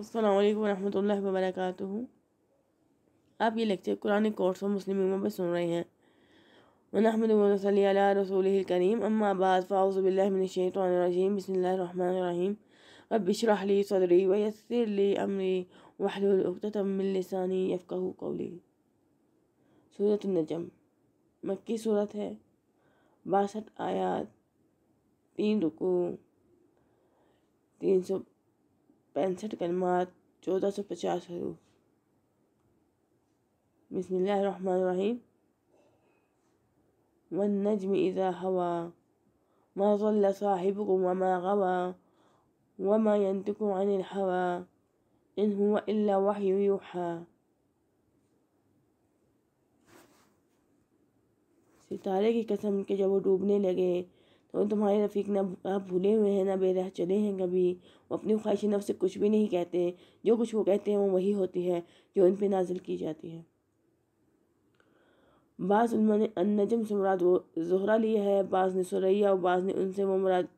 अल्लाम वरम वर्क आप ये लेक्चर कुरान कोर्स और मुस्लिम उमा पर सुन रहे हैं वनहमद रसूल करीम अम्माबाद बाज़ बसमीम अब सदरी वसरली अमरी वाहतमिलसानी यफ़क़ कौली सूरत नजम मक्की सूरत है बासठ आयात तीन रुकू तीन सौ पैंसठ कलमात चौदह सौ पचास हरूफ बसमीम والنجم إذا هوى ما ضل صاحبكم وما غوى وما ينطق عن الهوى إن هو إلا وحي يوحى सितारे की कसम के जब वो डूबने लगे तो तुम्हारे रफ़ीक ना भूले हुए हैं ना बेरह चले हैं कभी वो अपनी ख्वाहिश नफ से कुछ भी नहीं कहते हैं जो कुछ वो कहते हैं वो वही होती है जो उन पर नाजिल की जाती है बाज़ उन्होंने नजम से मुराद वो जहरा लिया है बाज़ ने सुरैया और बाज़ ने उनसे वो मुराद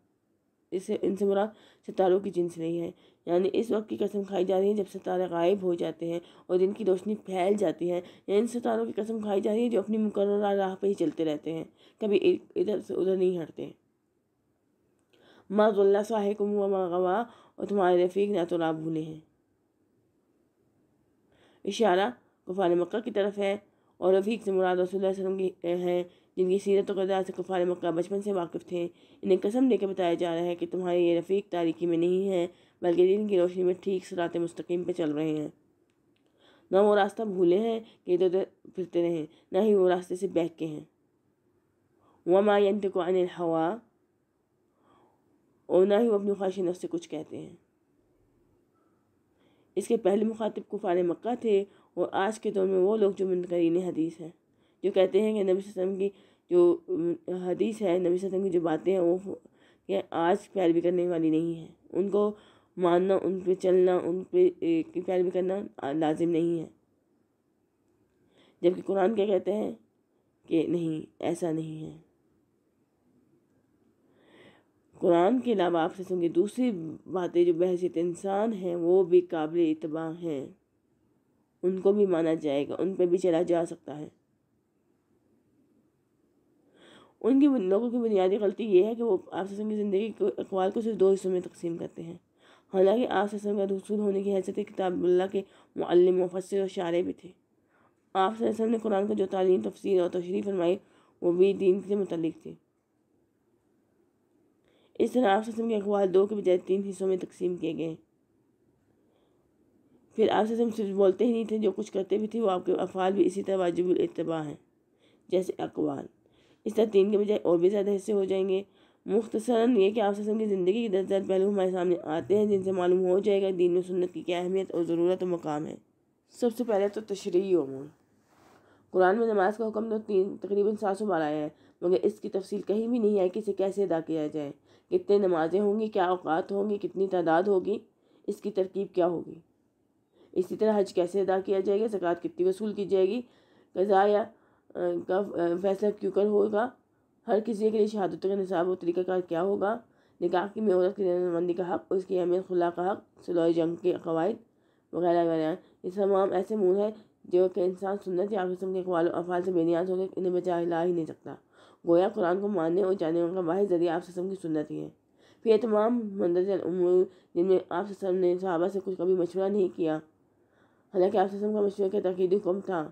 इसे इनसे मुराद सितारों की जिन्स रही है यानी इस वक्त की कसम खाई जा रही है जब सितारे गायब हो जाते हैं और दिन की रोशनी फैल जाती है या इन सितारों की कसम खाई जा रही है जो अपनी मुकर राह पर ही चलते रहते हैं कभी इधर से उधर नहीं हटते हैं माजुल्ला साहिकुम व मागवा और तुम्हारे रफ़ीक ना तो ना भूले हैं इशारा कुफार मक्का की तरफ है और रफ़ीक से मुराद रसूल वसलम की हैं जिनकी सीरत और करदार से कुफार मक्का बचपन से वाकिफ़ थे इन्हें कसम देकर बताया जा रहा है कि तुम्हारे ये रफ़ीक तारीखी में नहीं है बल्कि दिन की रोशनी में ठीक सरात मस्तकीम पर चल रहे हैं ना वो रास्ता भूले हैं कि इधर उधर फिरते रहें ना ही वो रास्ते से बहके के हैं वमा यंत को अनिल हवा और ना ही वो अपनी ख्वाहिश नफ से कुछ कहते हैं इसके पहले मुखातिब कुफार मक्का थे और आज के दौर में वो लोग जो मनकरीन हदीस हैं जो कहते हैं कि नबी वसम की जो हदीस है नबी वसम की जो बातें हैं वो ये आज पैरवी करने वाली नहीं है उनको मानना उन पर चलना उन पर पैरवी करना लाजिम नहीं है जबकि कुरान क्या कहते हैं कि नहीं ऐसा नहीं है कुरान के अलावा आपसे की दूसरी बातें जो बहसीत इंसान हैं वो भी काबिल इतबा हैं उनको भी माना जाएगा उन पर भी चला जा सकता है उनकी लोगों की बुनियादी गलती ये है कि वो आपसे की ज़िंदगी को अखबार को सिर्फ दो हिस्सों में तकसीम करते हैं हालांकि आपसे संग का रसूल होने की हैसियत किताबुल्ला के मालम मुफसर और शारे भी थे आपसे ने कुरान को जो तालीम तफसर और तशरी फरमाई वो भी दीन से मुतलिक थी इस तरह आप के अखबार दो के बजाय तीन हिस्सों में तकसीम किए गए फिर आप ससम सिर्फ बोलते ही नहीं थे जो कुछ करते भी थे वो आपके अफ़ाल भी इसी तरह वाजिबुल इतबा हैं जैसे अकवाल इस तरह तीन के बजाय और भी ज़्यादा हिस्से हो जाएंगे मुख्तसरा ये कि आप ससम की ज़िंदगी के दस दस पहलू हमारे सामने आते हैं जिनसे मालूम हो जाएगा दीन व सुन्नत की क्या अहमियत और ज़रूरत और मकाम है सबसे पहले तो तशरी अमूल कुरान में नमाज का हुक्म तो तीन तकरीबन सात सौ बार आया है मगर इसकी तफसील कहीं भी नहीं आई कि इसे कैसे अदा किया जाए कितने नमाज़ें होंगी क्या अवकात होंगी कितनी तादाद होगी इसकी तरकीब क्या होगी इसी तरह हज कैसे अदा किया जाएगा जक़ात कितनी वसूल की जाएगी कज़ा या का फैसला क्यों कर होगा हर किसी के लिए शहादत का निसाब और तरीक़ाकार क्या होगा निकाह की में की नजरबंदी का हक उसकी अहमियत खुला का हक सलोई जंग के कवायद वगैरह वगैरह ये तमाम ऐसे मूल हैं जो कि इंसान सुन्नत या आफिसम के अवाल अफाल से बेनियाज होकर इन्हें बचा ला ही नहीं सकता गोया कुरान को मानने और जानने का वाहि ज़रिया आप की सुनत ही है फिर यह तमाम मंदिर उमूर जिनमें आप ने सहाबा से कुछ कभी मशवरा नहीं किया हालांकि आप का मशवरे का तकीद कम था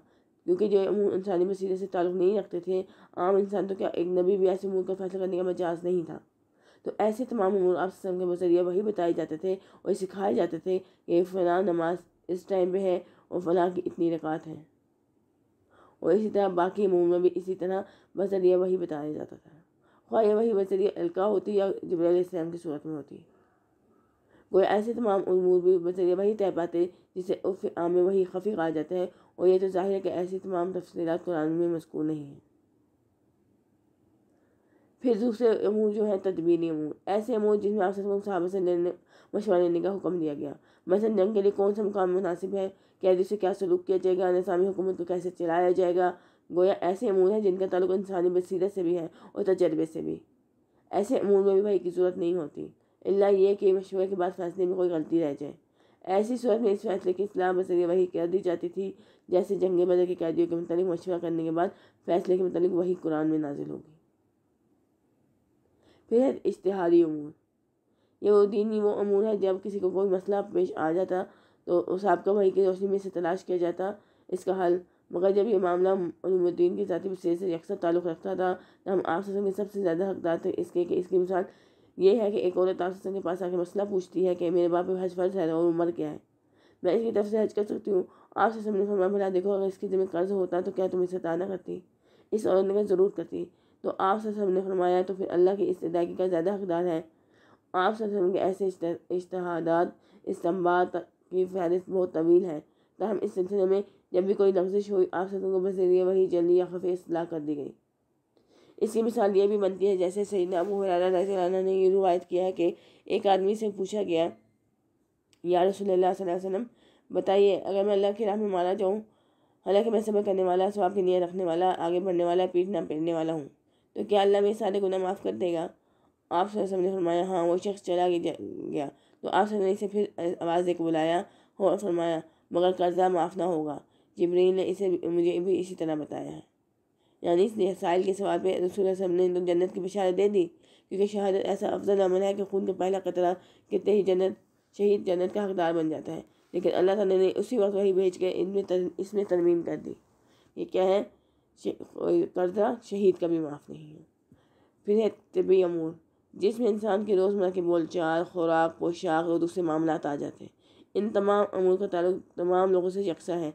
क्योंकि जो अमूर इंसानी बसीरे से ताल्लुक़ नहीं रखते थे आम इंसान तो क्या एक नबी भी ऐसे अमूर का फैसला करने का मजाज नहीं था तो ऐसे तमाम उमूर आप के बजरिया वही बताए जाते थे और सिखाए जाते थे कि फ़लाँ नमाज इस टाइम पर है और फ़लाँ की इतनी रकात है और इसी तरह बाकी अमूम में भी इसी तरह बसरिया वही बताया जाता था ख्वा वही बसरिया अलका होती या इस्लाम की सूरत में होती कोई ऐसे तमाम अमूर भी बसरिया वही तय पाते जिसे उर्फ आम में वही खफी कहा जाता है और यह तो जाहिर है कि ऐसी तमाम तफसीत कुरान में मस्कूर नहीं है फिर दूसरे अमूर जो है तदबीरी अमूर ऐसे अमूर जिसमें आप सबसे साहब लेने मशवरा लेने का हुक्म दिया गया मसलन जंग के लिए कौन सा मुकाम मुनासिब है कैदी से क्या सलूक किया जाएगा अनसामी हुकूमत को कैसे चलाया जाएगा गोया ऐसे अमूर हैं जिनका तल्लु इंसानी बसीरत से भी है और तजर्बे से भी ऐसे अमूर में भी भाई की ज़रूरत नहीं होती अल्लाह ये कि मशवरे के बाद फैसले में कोई गलती रह जाए ऐसी सूरत में इस फैसले की इस्लाम बसरी वही कर दी जाती थी जैसे जंग बदर के कैदियों के मतलब मशवरा करने के बाद फैसले के मतलब वही कुरान में नाजिल होगी फिर इश्तहारी अमूर ये वो दीनी वो अमूर है जब किसी को कोई मसला पेश आ जाता तो उस साहब वही की रोशनी में से तलाश किया जाता इसका हल मगर जब यह मामला अलीमुद्दीन के साथ से अक्सर ताल्लुक़ रखता था तो हम आप के सबसे ज़्यादा हकदार थे इसके कि इसकी मिसाल ये है कि एक औरत आप के पास आकर मसला पूछती है कि मेरे बाप हज फर्ज है और उम्र क्या है मैं इसकी तरफ से हज कर सकती हूँ आप से सबने फरमा भला देखो अगर इसकी ज़िम्मे कर्ज होता तो क्या तुम इसे ताना करती इस औरत ने ज़रूर करती तो आप से फरमाया तो फिर अल्लाह की इस का ज़्यादा हकदार है आप सब के ऐसे इश्तहादात इस्तम्बात की फहरिस्त बहुत तवील है तहम तो इस सिलसिले में जब भी कोई लफ्जिश हुई आप को बजरिए वही जल्दी या खफी असलाह कर दी गई इसकी मिसाल ये भी बनती है जैसे सईद अबू हराना ने यह रवायत किया है कि एक आदमी से पूछा गया या रसोल्ला वसम बताइए अगर मैं अल्लाह के राह में माना जाऊँ हालांकि मैं सबर करने वाला स्वाब की नीयत रखने वाला आगे बढ़ने वाला पीठ ना पीटने वाला हूँ तो क्या अल्लाह मेरे सारे गुना माफ़ कर देगा आप ने फरमाया हाँ वो शख्स चला गया तो आप इसे फिर आवाज़ देकर बुलाया और फरमाया मगर कर्जा माफ़ ना होगा जबरील ने इसे मुझे भी इसी तरह बताया है यानी इसने साइल के सवाल पर रसूल वसम ने तो जन्नत की बिशारत दे दी क्योंकि शहादत ऐसा अफजल अमल है कि खून का पहला कतरा कितने ही जन्नत शहीद जन्नत का हकदार बन जाता है लेकिन अल्लाह ताला ने उसी वक्त वही भेज के इनमें तर, इसमें तरमीम कर दी ये क्या है कर्जा शहीद का भी माफ़ नहीं है फिर है तबी अमूर जिसमें इंसान रोज़मर रोज़मर्रा बोल चाल खुराक पोशाक और दूसरे मामला आ जाते हैं इन तमाम अमूर का ताल्लुक तमाम लोगों से यकसा है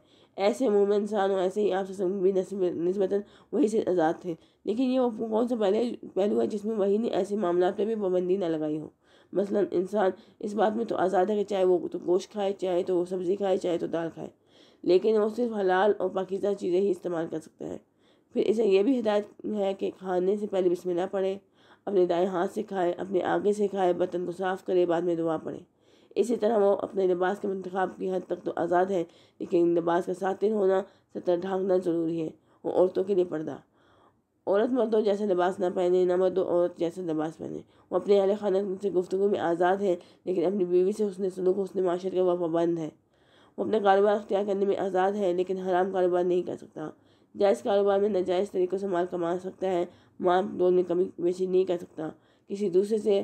ऐसे अमूर में इंसान और ऐसे ही आप भी नस्बता वही से आज़ाद थे लेकिन ये वो कौन सा पहले पहलू है जिसमें वही ने ऐसे मामला पर भी पाबंदी ना लगाई हो मसलन इंसान इस बात में तो आज़ाद है कि चाहे वो तो गोश्त खाए चाहे तो सब्ज़ी खाए चाहे तो दाल खाए लेकिन वो सिर्फ हलाल और पाकिजा चीज़ें ही इस्तेमाल कर सकता है फिर इसे यह भी हिदायत है कि खाने से पहले बिस्मिल्लाह पढ़े अपने दाएं हाथ से खाए अपने आगे से खाए बर्तन को साफ़ करें बाद में दुआ पड़े इसी तरह वो अपने लिबास के मंतखब की हद तक तो आज़ाद है लेकिन लिबास का सातिन होना सतर ढांकना ज़रूरी है वो औरतों के लिए पर्दा औरत मर्दों जैसा लिबास ना पहने ना मर्दों औरत जैसा लिबास पहने वो अपने अहल खाना से गुफ्तु में आज़ाद है लेकिन अपनी बीवी से उसने सलूक उसने माशरे का वह पाबंद है वो अपना कारोबार अख्तियार करने में आज़ाद है लेकिन हराम कारोबार नहीं कर सकता जायज़ कारोबार में नाजायज़ तरीक़ों से माल कमा सकता है माल डोल में कमी बेची नहीं कर सकता किसी दूसरे से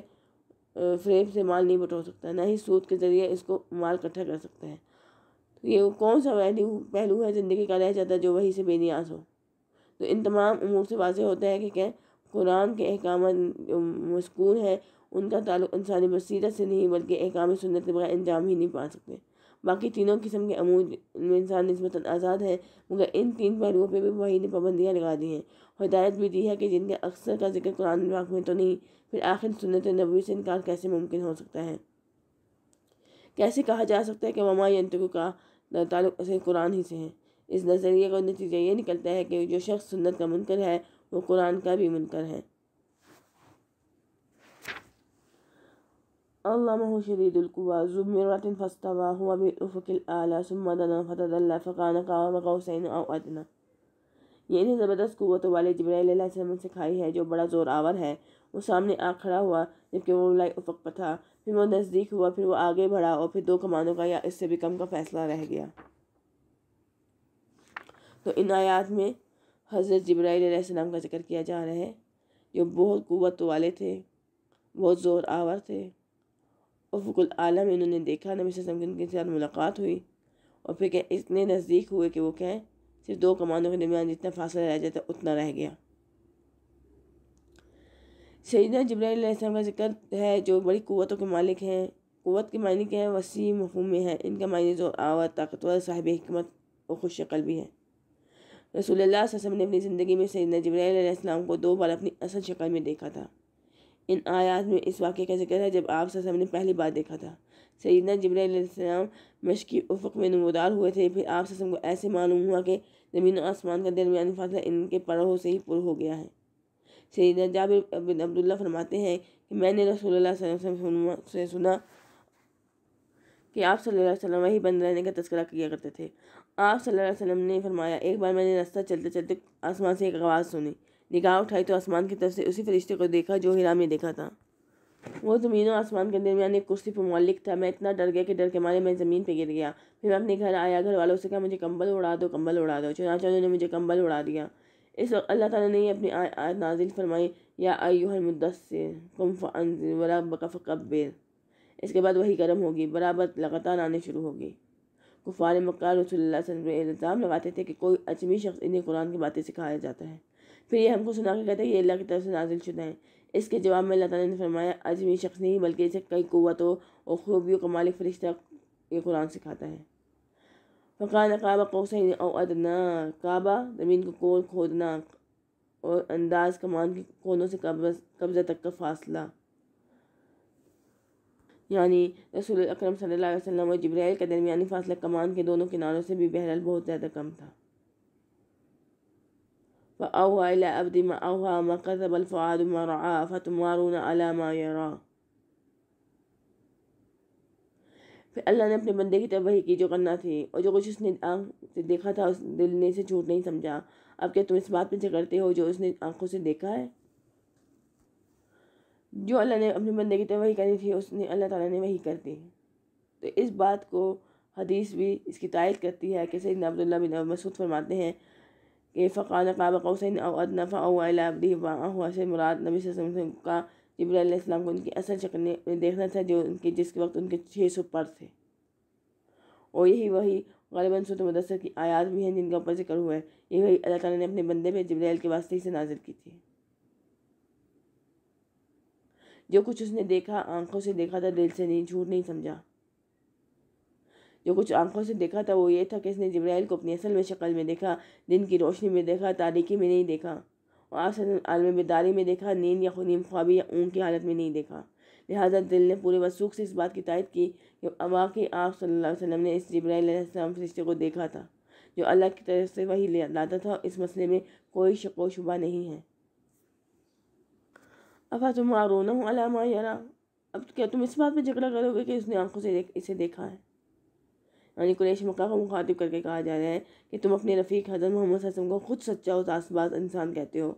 फ्रेम से माल नहीं बटोर सकता ना ही सूद के ज़रिए इसको माल इकट्ठा कर सकता है तो ये कौन सा वैल्यू पहलू है ज़िंदगी का रह जाता है जो वहीं से बेनियाज हो तो इन तमाम उमूर से वाजह होता है कि क्या कुरान के अहकाम मस्कून हैं उनका ताल्लुक इंसानी बसीरत से नहीं बल्कि अहकाम सुन्नत के बगैर अंजाम ही नहीं पा सकते बाकी तीनों किस्म के अमूद इंसान नस्बता आज़ाद है मगर इन तीन पहलुओं पर भी वही ने पाबंदियाँ लगा दी हैं हिदायत भी दी है कि जिनके अक्सर का जिक्र कुरान पाक में तो नहीं फिर आखिर सुनत नबी से इनकार कैसे मुमकिन हो सकता है कैसे कहा जा सकता है कि ममा यंतु का ताल्लुक असल कुरान ही से है इस नज़रिए का नतीजा ये निकलता है कि जो शख्स सुन्नत का मुनकर है वो कुरान का भी मुनकर है اللهم هو شديد القوى ذو مرة فاستوى هو بالأفق الأعلى ثم دنا فتدلى فكان قوام قوسين أو أدنى ये इन्हें ज़बरदस्त कुत वाले जबराल सलम से खाई है जो बड़ा ज़ोर आवर है वो सामने आ खड़ा हुआ जबकि वो लाई उफक पर था फिर वो नज़दीक हुआ फिर वो आगे बढ़ा और फिर दो कमानों का या इससे भी कम का फैसला रह गया तो इन आयात में हज़रत जबराईल सलाम का जिक्र किया जा रहा है जो बहुत कुत वाले थे बहुत ज़ोर आवर थे उफुल आलम इन्होंने देखा नबी वसल्लम के साथ मुलाकात हुई और फिर क्या इतने नज़दीक हुए कि वो कहें सिर्फ दो कमानों के दरमियान जितना फासला रह जाता उतना रह गया सैदा जब्राम का जिक्र है जो बड़ी क़वतों के मालिक हैं क़वत के मायने क्या है वसी महूम में है इनका मायने जो आवा ताकतवर साहिब हमत और खुश शक्ल भी है रसूल वसम ने अपनी ज़िंदगी में सैदा जब्राम को दो बार अपनी असल शक्ल में देखा था इन आयात में इस वाक़े का जिक्र है जब आप सब ने पहली बार देखा था सईदना जबराम मशक़ी उफ़क में नमोदार हुए थे फिर आप सब को ऐसे मालूम हुआ कि ज़मीन और आसमान का दरमियान फासला इनके परों से ही पुर हो गया है सईदना जाबिर बिन अब्दुल्ला फरमाते हैं कि मैंने रसोल्ला से सुना कि आप सल्लल्लाहु वही बंद रहने का तस्करा किया करते थे आप सल्लम ने फरमाया एक बार मैंने रास्ता चलते चलते आसमान से एक आवाज़ सुनी निगाह उठाई तो आसमान की तरफ से उसी फरिश्ते को देखा जो हिराम ने देखा था वो ज़मीन और आसमान के दरमियान एक कुर्सी पर मालिक था मैं इतना डर गया कि डर के मारे मैं ज़मीन पर गिर गया फिर मैं अपने घर आया घर वालों से कहा मुझे कंबल उड़ा दो कंबल उड़ा दो चुनाचा उन्होंने मुझे कंबल उड़ा दिया इस वक्त अल्लाह ताला ने अपनी आयत नाजिल फरमाई या आयुहल मुदस्सिर बकफ़ इसके बाद वही गर्म होगी बराबर लगातार आने शुरू होगी कुफार मक्का रसोल्ला लगाते थे कि कोई अजमी शख्स इन्हें कुरान की बातें सिखाया जाता है फिर ये हमको सुना के कहते हैं ये अल्लाह की तरफ से नाजिल शुदा है इसके जवाब में अल्लाह ने फरमाया अजमी शख्स नहीं बल्कि इसे कई कुतों और खूबियों का मालिक फरिश्ता ये कुरान सिखाता है फ़कान काबा कौसैन और अदना काबा ज़मीन को कोल खोदना और अंदाज कमान के कोनों से कब्ज़ा तक का फासला यानी रसूल अकरम सल्लल्लाहु अलैहि वसल्लम और जब्राइल के दरमियानी फासला कमान के दोनों किनारों से भी बहरहाल बहुत ज़्यादा कम था فأوهى إلى أبد ما أوهى ما كذب الفؤاد ما رعى فتمارون على ما يرى फिर अल्लाह ने अपने बंदे की तबाही की जो करना थी और जो कुछ उसने आँख से देखा था उस दिल ने इसे झूठ नहीं समझा अब क्या तुम इस बात पर झगड़ते हो जो उसने आंखों से देखा है जो अल्लाह ने अपने बंदे की तबाही करी थी उसने अल्लाह ताला ने वही कर दी तो इस बात को हदीस भी इसकी तायद करती है कि सही अब्दुल्ला बिन मसूद फरमाते हैं कैफ़ क़ान काब कौसैन और अदना फ़ा अलाबरी हुआ से मुराद नबी वसल्लम का जब्राम को उनकी असल शक्ल में देखना था जो उनके जिसके वक्त उनके छः सौ पर थे और यही वही गलबन सूत मदसर की आयात भी हैं जिनका ऊपर जिक्र हुआ है यही वही अल्लाह ताला ने अपने बंदे में जब्राइल के वास्ते से नाजिल की थी जो कुछ उसने देखा आँखों से देखा था दिल से नहीं झूठ नहीं समझा जो कुछ आंखों से देखा था वो ये था कि इसने जब्राइल को अपनी असल में शक्ल में देखा दिन की रोशनी में देखा तारीखी में नहीं देखा और आलम बेदारी में देखा नींद या खुनीम ख्वाबी या ऊँग की हालत में नहीं देखा लिहाजा दिल ने पूरे वसूख से इस बात की तायद की कि वाकई आप सल्लल्लाहु अलैहि वसल्लम ने इस जब्राईम फरिश्ते को देखा था जो अल्लाह की तरफ से वही लाता था इस मसले में कोई शको शुबा नहीं है अफा तुम आरोना हूँ अलामा यारा अब क्या तुम इस बात पर झगड़ा करोगे कि उसने आंखों से देख, इसे देखा है यानी कुरेश मक्का को मुखातिब करके कहा जा रहा है कि तुम अपने रफ़ीक हज़रत मोहम्मद हसन को खुद सच्चा और तासबाज इंसान कहते हो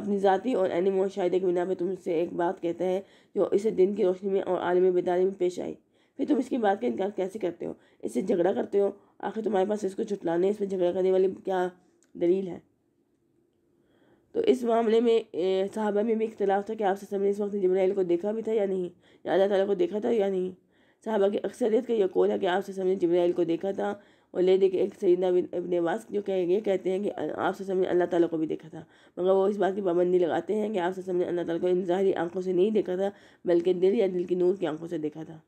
अपनी ज़ाती और एनिम शायद की बिना पर तुमसे एक बात कहता है जो इसे दिन की रोशनी में और आलम बेदारी में पेश आई फिर तुम इसकी बात का इनकार कैसे करते हो इससे झगड़ा करते हो आखिर तुम्हारे पास इसको छुटलाने इसमें झगड़ा करने वाली क्या दलील है तो इस मामले में साहबा में भी इख्तलाफ था कि आप ने इस वक्त जबराइल को देखा भी था या नहीं या अल्लाह तला को देखा था या नहीं साहबा की अक्सरियत का यह कौल है कि आपसे समझे जबराइल को देखा था और ले देखे एक सईदा इबन वास जो ये कहते हैं कि आपसे समझ अल्लाह ताला को भी देखा था मगर वो इस बात की पाबंदी लगाते हैं कि आपसे समझे अल्लाह ताला को इन ज़ाहरी आंखों से नहीं देखा था बल्कि दिल या दिल की नूर की आंखों से देखा था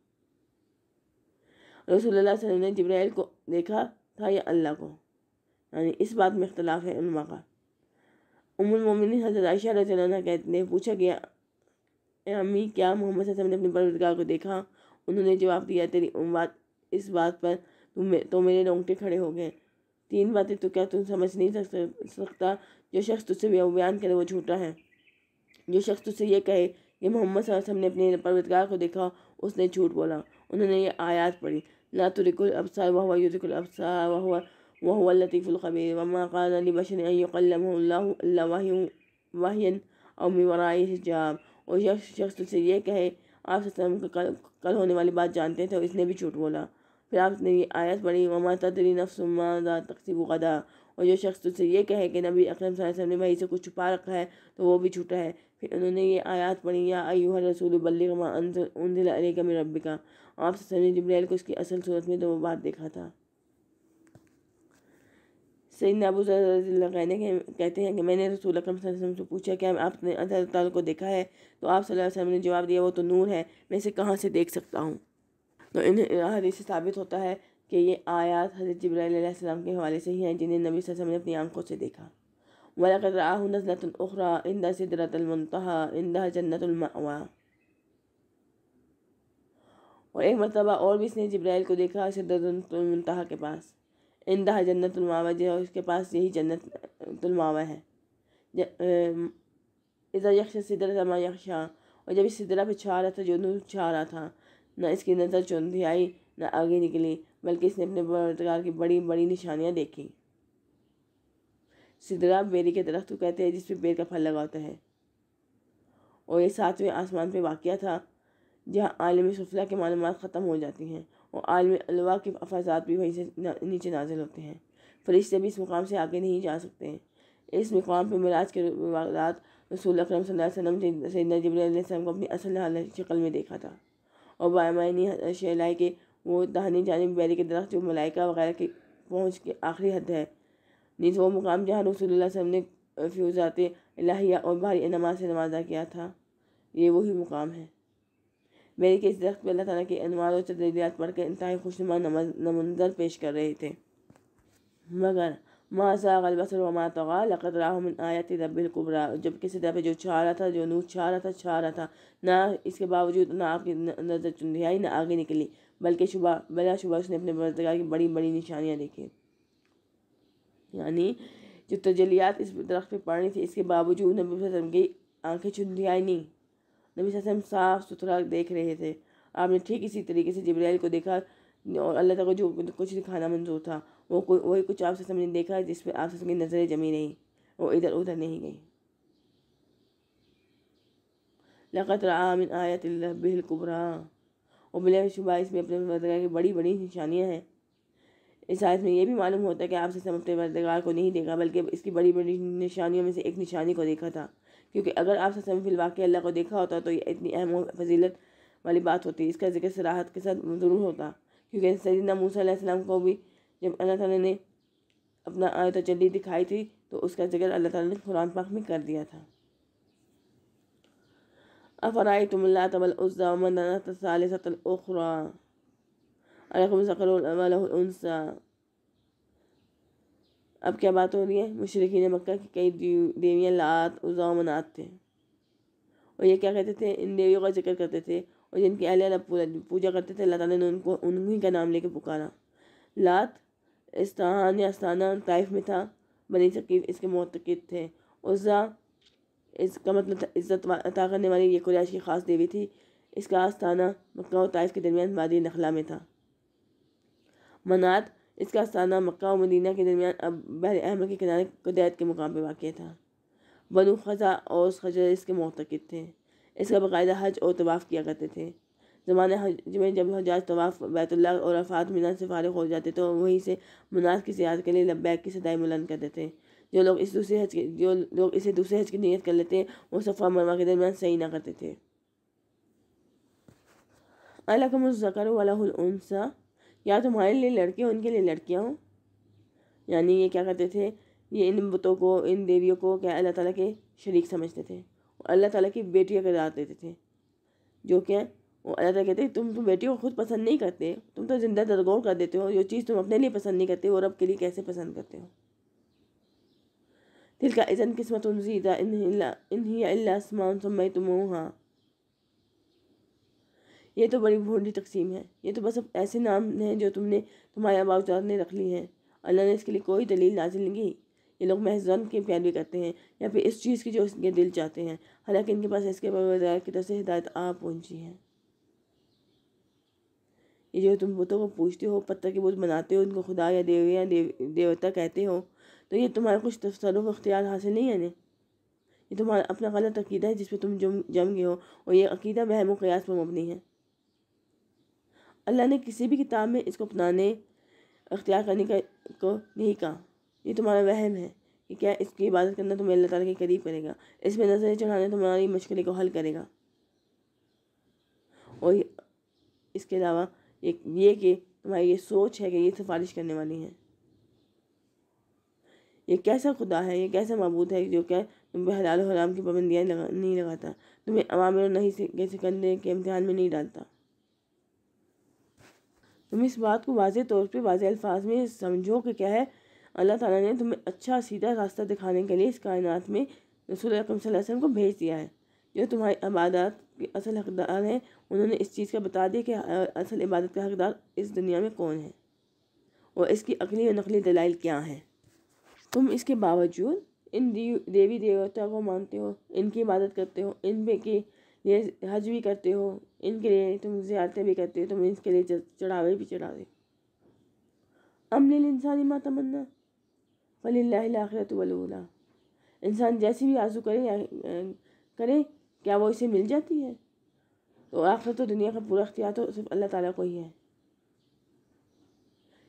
रसूल ने जब्राइल को देखा था या अल्लाह को यानी इस बात में इख्तलाफ है उलमा का उमुलमिन हजरत आयशा रजाना कहते हैं पूछा गया अम्मी क्या मोहम्मद ने अपने परवरदगार को देखा उन्होंने जवाब दिया तेरी बात इस बात पर तो मेरे रोंगटे खड़े हो गए तीन बातें तो क्या तुम समझ नहीं सक सकता जो शख्स तुझसे बयान करे वो झूठा है जो शख्स तुझसे ये कहे कि मोहम्मद वसल्लम ने अपने परवतगार को देखा उसने झूठ बोला उन्होंने ये आयात पढ़ी ला तुरिकुल अबसार वह हुआ युरिकुल अबसार वह हुआ वह हुआ लतीफ़ुल वमा बशन वाहन और हिजाब और शख्स शख्स तुझसे ये कहे आप कल कल होने वाली बात जानते थे और तो इसने भी झूठ बोला फिर आपने ये आयत पढ़ी ममा तदरी नफसुमा तकसीब उदा और जो शख्स तुझसे ये कहे कि नबी अकरम वसल्लम ने भाई से कुछ छुपा रखा है तो वो भी छूटा है फिर उन्होंने ये आयत पढ़ी या अयूह रसूल बल्लिमा दिल अली का मेरबिका आप ने जबरेल को उसकी असल सूरत में वो बात देखा था सही अबू कहने के कहते हैं कि मैंने रसूल अक्रम से पूछा कि आपने ताल को देखा है तो आप वसल्लम ने जवाब दिया वो तो नूर है मैं इसे कहाँ से देख सकता हूँ तो इन हदीस से साबित होता है कि ये आयात हज़रत जब्राम के हवाले से ही हैं जिन्हें नबी सल्लम ने अपनी आंखों से देखा वलाकराह इंदा सिदरतमतहा इंदा जन्नतलमवा और एक मरतबा और भी इसने जब्राइल को देखा सिदरतमतहा के पास इंदा जन्नतुलमावा जो है उसके पास यही जन्नतुलमावा है इधर यक्ष सिदर जमा यक्षा और जब इस सिदरा पे छा रहा था जो छा रहा था ना इसकी नज़र चौंधी आई ना आगे निकली बल्कि इसने अपने बरतगार की बड़ी बड़ी निशानियाँ देखी सिदरा बेरी के दरख्त को कहते हैं जिसपे बेर का फल लगा होता है और ये सातवें आसमान पे वाक़ था जहाँ आलम सफला की मालूम ख़त्म हो जाती हैं और आलम अलवा के अफाजात भी वहीं से नीचे नाजिल होते हैं फरिश्ते भी इस मुकाम से आगे नहीं जा सकते हैं इस मुकाम पर मराज के वाकत रसूल अक्रम वसम सैदना जबरम को अपनी असल हाल शक्ल में देखा था और बायमानी शलाई के वो दाहनी जानब बैरी के दरख्त जो मलाइका वगैरह के पहुँच के आखिरी हद है नीज वो मुकाम जहाँ रसूल वसम ने फ्यूज़ात लाहिया और भारी नमाज से नमाजा किया था ये वही मुकाम है मेरे के इस दरख्त पर अल्लाह ताला के अनवार और तजलियात कर इंतहाई खुशनुमा नमंजर पेश कर रहे थे मगर मासागल बसर वमा तगा लकत राहमिन आयत रबिलकुबरा जब किसी तरह पे जो छा रहा था जो नूर छा रहा था छा रहा था ना इसके बावजूद ना आपकी नज़र चुंधी आई ना आगे निकली बल्कि शुबह बला शुबह उसने अपने बरतगार की बड़ी बड़ी निशानियाँ देखी यानी जो तजलियात इस दरख्त पर पड़ रही थी इसके बावजूद उन्हें आँखें की आई नहीं नबी सम साफ़ सुथरा देख रहे थे आपने ठीक इसी तरीके से जबराइल को देखा और अल्लाह तक जो कुछ खाना मंजूर था वो कोई वही कुछ आपसे समझ देखा जिस पर आपसे समझ नज़रें जमी नहीं वो इधर उधर नहीं गई लकत रामिन आयत बिलकुबरा और शुबा इसमें अपने वर्दगार की बड़ी बड़ी निशानियाँ हैं इस आयत में यह भी मालूम होता है कि आपसे सब अपने वर्दगार को नहीं देखा बल्कि इसकी बड़ी बड़ी निशानियों में से एक निशानी को देखा था क्योंकि अगर आप फिलवा के अल्लाह को देखा होता तो ये इतनी अहम फजीलत वाली बात होती इसका जिक्र सराहत के साथ ज़रूर होता क्योंकि सदना मूसम को भी जब अल्लाह तला ने अपना आयत तजली दिखाई थी तो उसका जिक्र अल्लाह ताली ने कुरान पाक में कर दिया था अफराई तुमल्ला तबलज़ा मनसा अब क्या बात हो रही है मशरकिन मक्का की कई देवियाँ लात उज़ा मनात थे और ये क्या कहते थे इन देवियों का जिक्र करते थे और जिनकी अहल पूजा करते थे अल्लाह ताला ने उनको उन्हीं का नाम लेकर पुकारा लात इस्तान या अस्ताना ताइफ में था बनी शकीफ इसके मतकद थे उज़ा इसका मतलब इज़्ज़त अता करने वाली ये कुरैश की ख़ास देवी थी इसका आस्थाना मक्का और ताइफ के दरमियान वादी नखला में था मनात इसका अस्थाना मक्का और मदीना के दरमियान अब बहर अहमद के किनारे कदैत के मुकाम पर वाक़ था बनु खजा और खजर इसके मोतकद थे इसका बाकायदा हज और तवाफ़ किया करते थे ज़माने हज में जब हजाज तवाफ़ बैतुल्ला और अफात मीना से फारग हो जाते तो वहीं से मुनाज की सियात के लिए लब्बैक की सदाई बुलंद करते थे जो लोग इस दूसरे हज के जो लोग इसे दूसरे हज की नीयत कर लेते हैं वो सफ़ा मरवा के दरमियान सही ना करते थे अलकमज़कर वाला उनसा या तुम्हारे तो लिए लड़के उनके लिए लड़कियाँ हों यानी ये क्या करते थे ये इन बुतों को इन देवियों को क्या अल्लाह ताला के शरीक समझते थे और अल्लाह ताला की बेटियाँ करार देते थे जो क्या वो अल्लाह ताला कहते तुम तो बेटियों को खुद पसंद नहीं करते तुम तो जिंदा दरगोर कर देते हो जो चीज़ तुम अपने लिए पसंद नहीं करते वो रब के लिए कैसे पसंद करते हो तिल का इज़न किस्मत जीदा इन ही अल्लाह तुम हाँ ये तो बड़ी भोंडी तकसीम है ये तो बस अब ऐसे नाम हैं जो तुमने तुम्हारे आबाजात ने रख ली हैं अल्लाह ने इसके लिए कोई दलील नाजिल नहीं की ये लोग महजन की प्यारवी करते हैं या फिर इस चीज़ की जो इसके दिल चाहते हैं हालांकि इनके पास इसके परवरदार की तरफ से हिदायत आ पहुँची है ये जो तुम बुतों को पूछते हो पत्थर के बुत बनाते हो उनको खुदा या देव या देव देवता कहते हो तो ये तुम्हारा कुछ को अख्तियार हासिल नहीं है ने? ये तुम्हारा अपना गलत अकीदा है जिस पर तुम जम जम गए हो और ये अकीदा वहम क़यास पर मबनी है अल्लाह ने किसी भी किताब में इसको अपनाने अख्तियार करने का को नहीं कहा ये तुम्हारा वहम है कि क्या इसकी इबादत करना तुम्हें अल्लाह ताला के करीब करेगा इसमें नजरें चढ़ाना तुम्हारी मुश्किलें को हल करेगा और इसके अलावा एक ये कि तुम्हारी ये सोच है कि ये सिफारिश करने वाली है ये कैसा खुदा है ये कैसा मबूद है जो क्या तुम पर हलाल हराम की पाबंदियाँ लगा नहीं लगाता तुम्हें अवामिर नहीं कैसे करने के इम्तहान में नहीं डालता तुम इस बात को वाज तौर पर वाज अल्फाज में समझो कि क्या है अल्लाह ताला ने तुम्हें अच्छा सीधा रास्ता दिखाने के लिए इस कायनात में रसूल वसल्लम को भेज दिया है जो तुम्हारी इबादत के असल हकदार हैं उन्होंने इस चीज़ का बता दिया कि असल इबादत का हकदार इस दुनिया में कौन है और इसकी अकली और नकली दलाइल क्या हैं तुम इसके बावजूद इन देवी देवता को मानते हो इनकी इबादत करते हो इन पे की ये हज भी करते हो इनके लिए तुम ज्यादतें भी करते हो तुम तो इसके लिए चढ़ावे भी चढ़ावे अमल इंसानी मातमन्ना फलीखरत वलूला इंसान जैसी भी आंसू करे करे क्या वो इसे मिल जाती है तो आखिर तो दुनिया का पूरा अख्तियार तो सिर्फ अल्लाह ताला को ही है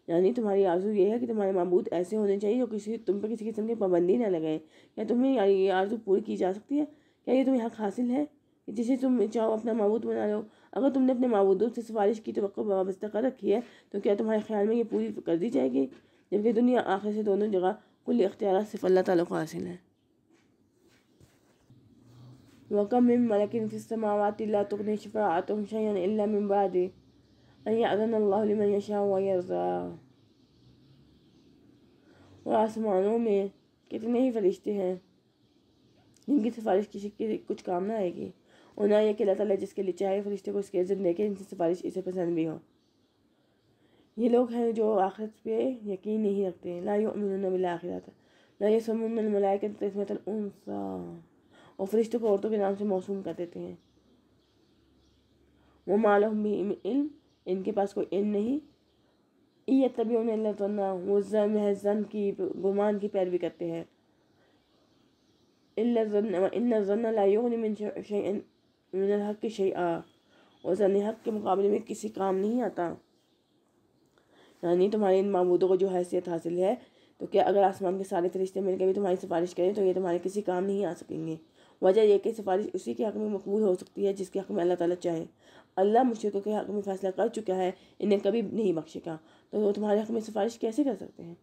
यानी तुम्हारी आर्ज़ू ये है कि तुम्हारे मबूद ऐसे होने चाहिए जो किसी तुम पर किसी किस्म की पाबंदी ना लगाएं क्या तुम्हें ये आर्ज़ू पूरी की जा सकती है क्या ये तुम्हें हक हासिल है जिसे तुम चाहो अपना मबूद बना लो अगर तुमने अपने मबूदों से सिफारिश की तो वाबस्ता कर रखी है तो क्या तुम्हारे ख्याल में ये पूरी कर दी जाएगी जबकि दुनिया आखिर से दोनों जगह कुल इख्तियार सिर्फ अल्लाह ताली को हासिल है वकम मलकिन और आसमानों में कितने ही फरिश्ते हैं जिनकी सिफारिश किसी के कुछ काम ना आएगी उन्हें यह किला तला जिसके लिए चाहे फरिश्ते को इसकी इज्जत लेके इनसे सिफारिश इसे पसंद भी हो ये लोग हैं जो आखिरत पे यकीन नहीं रखते हैं ला युमिन बिल आखिरत ला यसमुन मलाइकत तस्मत उनसा और फरिश्तों को औरतों के नाम से मौसूम कर देते हैं वो मालूम भी इल्म इनके पास कोई इल्म नहीं ये तभी उन्हें तो ना वो जम है जन की गुमान की पैरवी करते हैं इल्ला जन इन जन ला मिनल हक की शही आ और ज़न हक के मुकाबले में किसी काम नहीं आता यानी तुम्हारे इन मामूदों को जो हैसियत हासिल है तो क्या अगर आसमान के सारे फरिश्ते मिलकर भी तुम्हारी सिफारिश करें तो ये तुम्हारे किसी काम नहीं आ सकेंगे वजह यह कि सिफारिश उसी के हक़ में मकबूल हो सकती है जिसके हक़ में अल्लाह ताला चाहे अल्लाह मुशरकों के हक़ में फ़ैसला कर चुका है इन्हें कभी नहीं बख्शेगा तो वो तुम्हारे हक़ में सिफारिश कैसे कर सकते हैं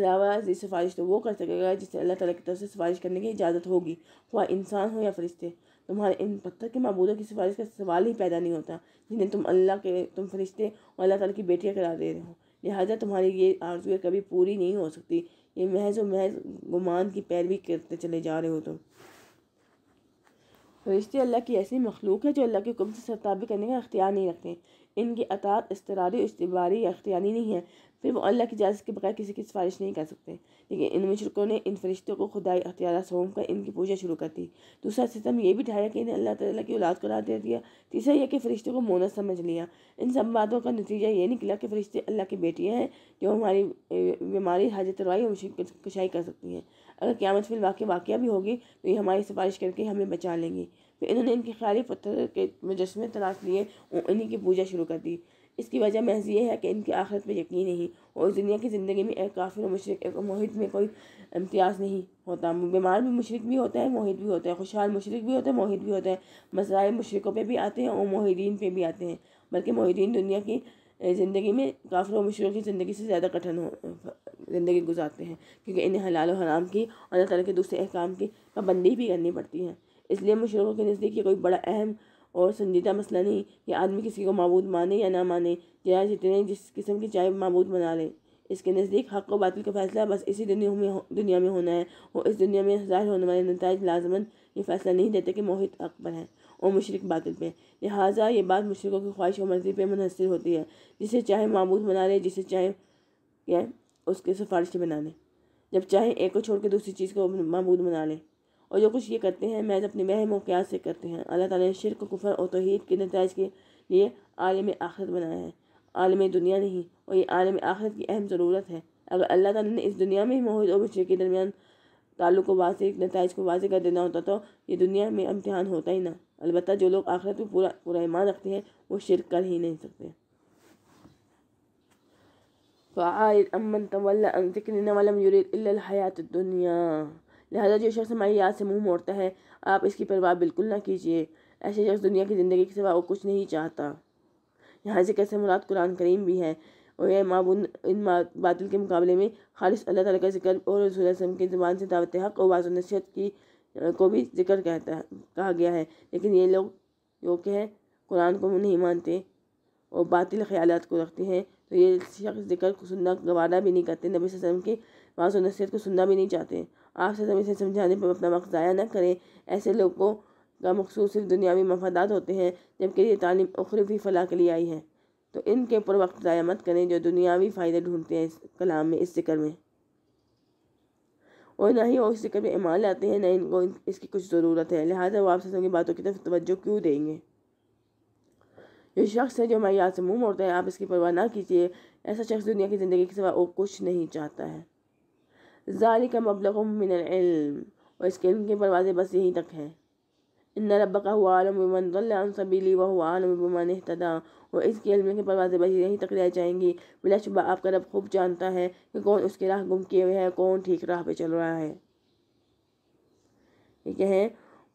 अलावा सिफारिश तो वो कर सकेगा जिससे अल्लाह ताला की तरफ से सिफारिश करने की इजाज़त होगी ख्वा इंसान हो या फरिश्ते तुम्हारे इन पत्थर के मबूदों की सिफारिश का सवाल ही पैदा नहीं होता जिन्हें तुम अल्लाह के तुम फरिश्ते और अल्लाह तला की बेटियाँ करा दे रहे हो लिहाजा तुम्हारी ये आरजुएँ कभी पूरी नहीं हो सकती ये महज व महज गुमान की पैरवी करते चले जा रहे हो तुम फरिश्ते अल्लाह की ऐसी मखलूक है जो अल्लाह के हुक्म से सरताबी करने का अख्तियार नहीं रखते इनकी अतात इसतरारी इश्तबारी अख्तियारी नहीं है फिर वो अल्लाह की इजाज़त के बगैर किसी की सिफारिश नहीं कर सकते लेकिन इन मुशरकों ने इन फरिश्तों को खुदाई अख्तियार सौंप कर इनकी पूजा शुरू कर दी दूसरा सितम यह भी ढाया कि इन्हें अल्लाह ताला की औलाद करार दे दिया तीसरा यह कि फरिश्तों को मोनस समझ लिया इन सब बातों का नतीजा ये निकला कि फ़रिश्ते अल्लाह की बेटियाँ हैं जो हमारी बीमारी हाजत रवाई और मुश्किल कशाई कर सकती हैं अगर क्यामत फिल वाक़ वाक़ भी होगी तो ये हमारी सिफारिश करके हमें बचा लेंगी फिर इन्होंने इनके ख्याली पत्थर के मुजस्मे तलाश लिए और इन्हीं की पूजा शुरू कर दी इसकी वजह महज ये है कि इनकी आखिरत में यकीन नहीं और दुनिया की ज़िंदगी में एक काफिर मशरक एक मोहित में कोई इम्तियाज़ नहीं होता बीमार भी मशरक भी होता है मोहित भी होता है खुशहाल मशरक भी होता है मोहित भी होता है मसाए मशरकों पर भी आते हैं और मोहिदीन पर भी आते हैं बल्कि मोहिदीन दुनिया की ज़िंदगी में काफ़ी लोग मुश्किलों की ज़िंदगी से ज़्यादा कठिन हो ज़िंदगी गुजारते हैं क्योंकि इन्हें हलाल और हराम की और अल्लाह के दूसरे अहकाम की पाबंदी भी करनी पड़ती है इसलिए मुशरकों के नज़दीक ये कोई बड़ा अहम और संजीदा मसला नहीं कि आदमी किसी को मबूद माने या ना माने या जितने जिस किस्म की चाय मबूद बना लें इसके नज़दीक हक और बातिल का फैसला बस इसी दुनिया में दुनिया में होना है और इस दुनिया में जाहिर होने वाले नतज लाजमन ये फैसला नहीं देते कि मोहित हक पर और मशरक बातिल पे लिहाजा ये बात मशरकों की ख्वाहिश और मर्ज़ी पे मुनसर होती है जिसे चाहे मबूद बना ले जिसे चाहे क्या उसके सिफारिश बना लें जब चाहे एक को छोड़ के दूसरी चीज़ को मबूद बना लें और जो कुछ ये करते हैं मैज अपने वह और से करते हैं अल्लाह ताली ने शिरक कुफर और तोहद के नतज के लिए आलम आखिरत बनाया है आलम दुनिया नहीं और ये आलम आखिरत की अहम ज़रूरत है अगर अल्लाह ताली ने इस दुनिया में ही मोहद और मशरक़ के दरमियान ताल्लुक को वासी नतज को वासी कर देना होता तो ये दुनिया में इम्तहान होता ही ना अलबत्त जो लोग आखिरत में पूरा पूरा ईमान रखते हैं वो शिरक कर ही नहीं सकते अमन तवल्ला दुनिया लिहाजा जो शख्स हमारी याद से मुँह मोड़ता है आप इसकी परवाह बिल्कुल ना कीजिए ऐसे शख्स दुनिया की ज़िंदगी के सिवा वो कुछ नहीं चाहता यहाँ से कैसे मुराद कुरान करीम भी है और यह माबून इन बातिल के मुकाबले में खालिश अल्लाह तला का जिक्र और रसूल की ज़ुबान से दावत हक़ और वाज नसीहत की को भी जिक्र कहता है कहा गया है लेकिन ये लोग जो कि हैं कुरान को नहीं मानते और बातिल ख्याल को रखते हैं तो ये शख्स जिक्र को सुनना गवारा भी नहीं करते नबी वसम की वाज नसीहत को सुनना भी नहीं चाहते आप सदम इसे समझाने पर अपना वक्त ज़ाया न करें ऐसे लोगों का मखसूस सिर्फ दुनियावी मफादात होते हैं जबकि ये तालीम उखरफी फ़लाह के लिए आई है तो इनके ऊपर वक्त ज़ाया मत करें जो दुनियावी फ़ायदे ढूंढते हैं इस कलाम में इस जिक्र में और ना ही वो इस जिक्र में ईमान लाते हैं ना इनको इसकी कुछ ज़रूरत है लिहाजा वो आपसे उनकी बातों की तरफ तवज्जो क्यों देंगे जो शख्स है जो हमारे याद से मुँह मोड़ता है आप इसकी परवाह ना कीजिए ऐसा शख्स दुनिया की ज़िंदगी के सिवा और कुछ नहीं चाहता है का मबलग मिन और इसके इनके परवाज़ें बस यहीं तक हैं इन रब का हुआ आलम बमन सबिली व हुआ आलम बमन तदा और इसके इल्म के परवाज़ बची यही तक रह जाएंगी बिलाशुबा आपका रब खूब जानता है कि कौन उसके राह गुम किए हुए हैं कौन ठीक राह पे चल रहा है ठीक है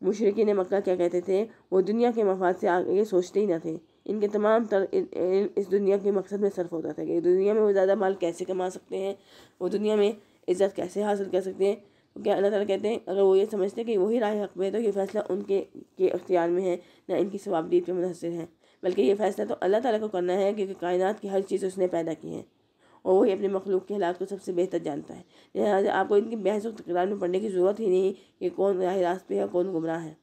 मुशरकिन मक्का क्या कहते थे वो दुनिया के मफाद से आगे सोचते ही ना थे इनके तमाम तर इस दुनिया के मकसद में सर्फ होता था कि दुनिया में वो ज़्यादा माल कैसे कमा सकते हैं वो दुनिया में इज़्ज़त कैसे हासिल कर सकते हैं क्या अल्लाह ताला कहते हैं अगर वो ये समझते हैं कि वही राय हक में है तो ये फ़ैसला उनके के अख्तियार में है ना इनकी स्वाबदीद पर मुनसर है बल्कि ये फ़ैसला तो अल्लाह ताला को करना है क्योंकि कायनात की हर चीज़ उसने पैदा की है और वही अपने मखलूक के हालात को सबसे बेहतर जानता है लिहाजा आपको इनकी बहस और तकरार में पढ़ने की ज़रूरत ही नहीं कि कौन राह रास्त है कौन गुमराह है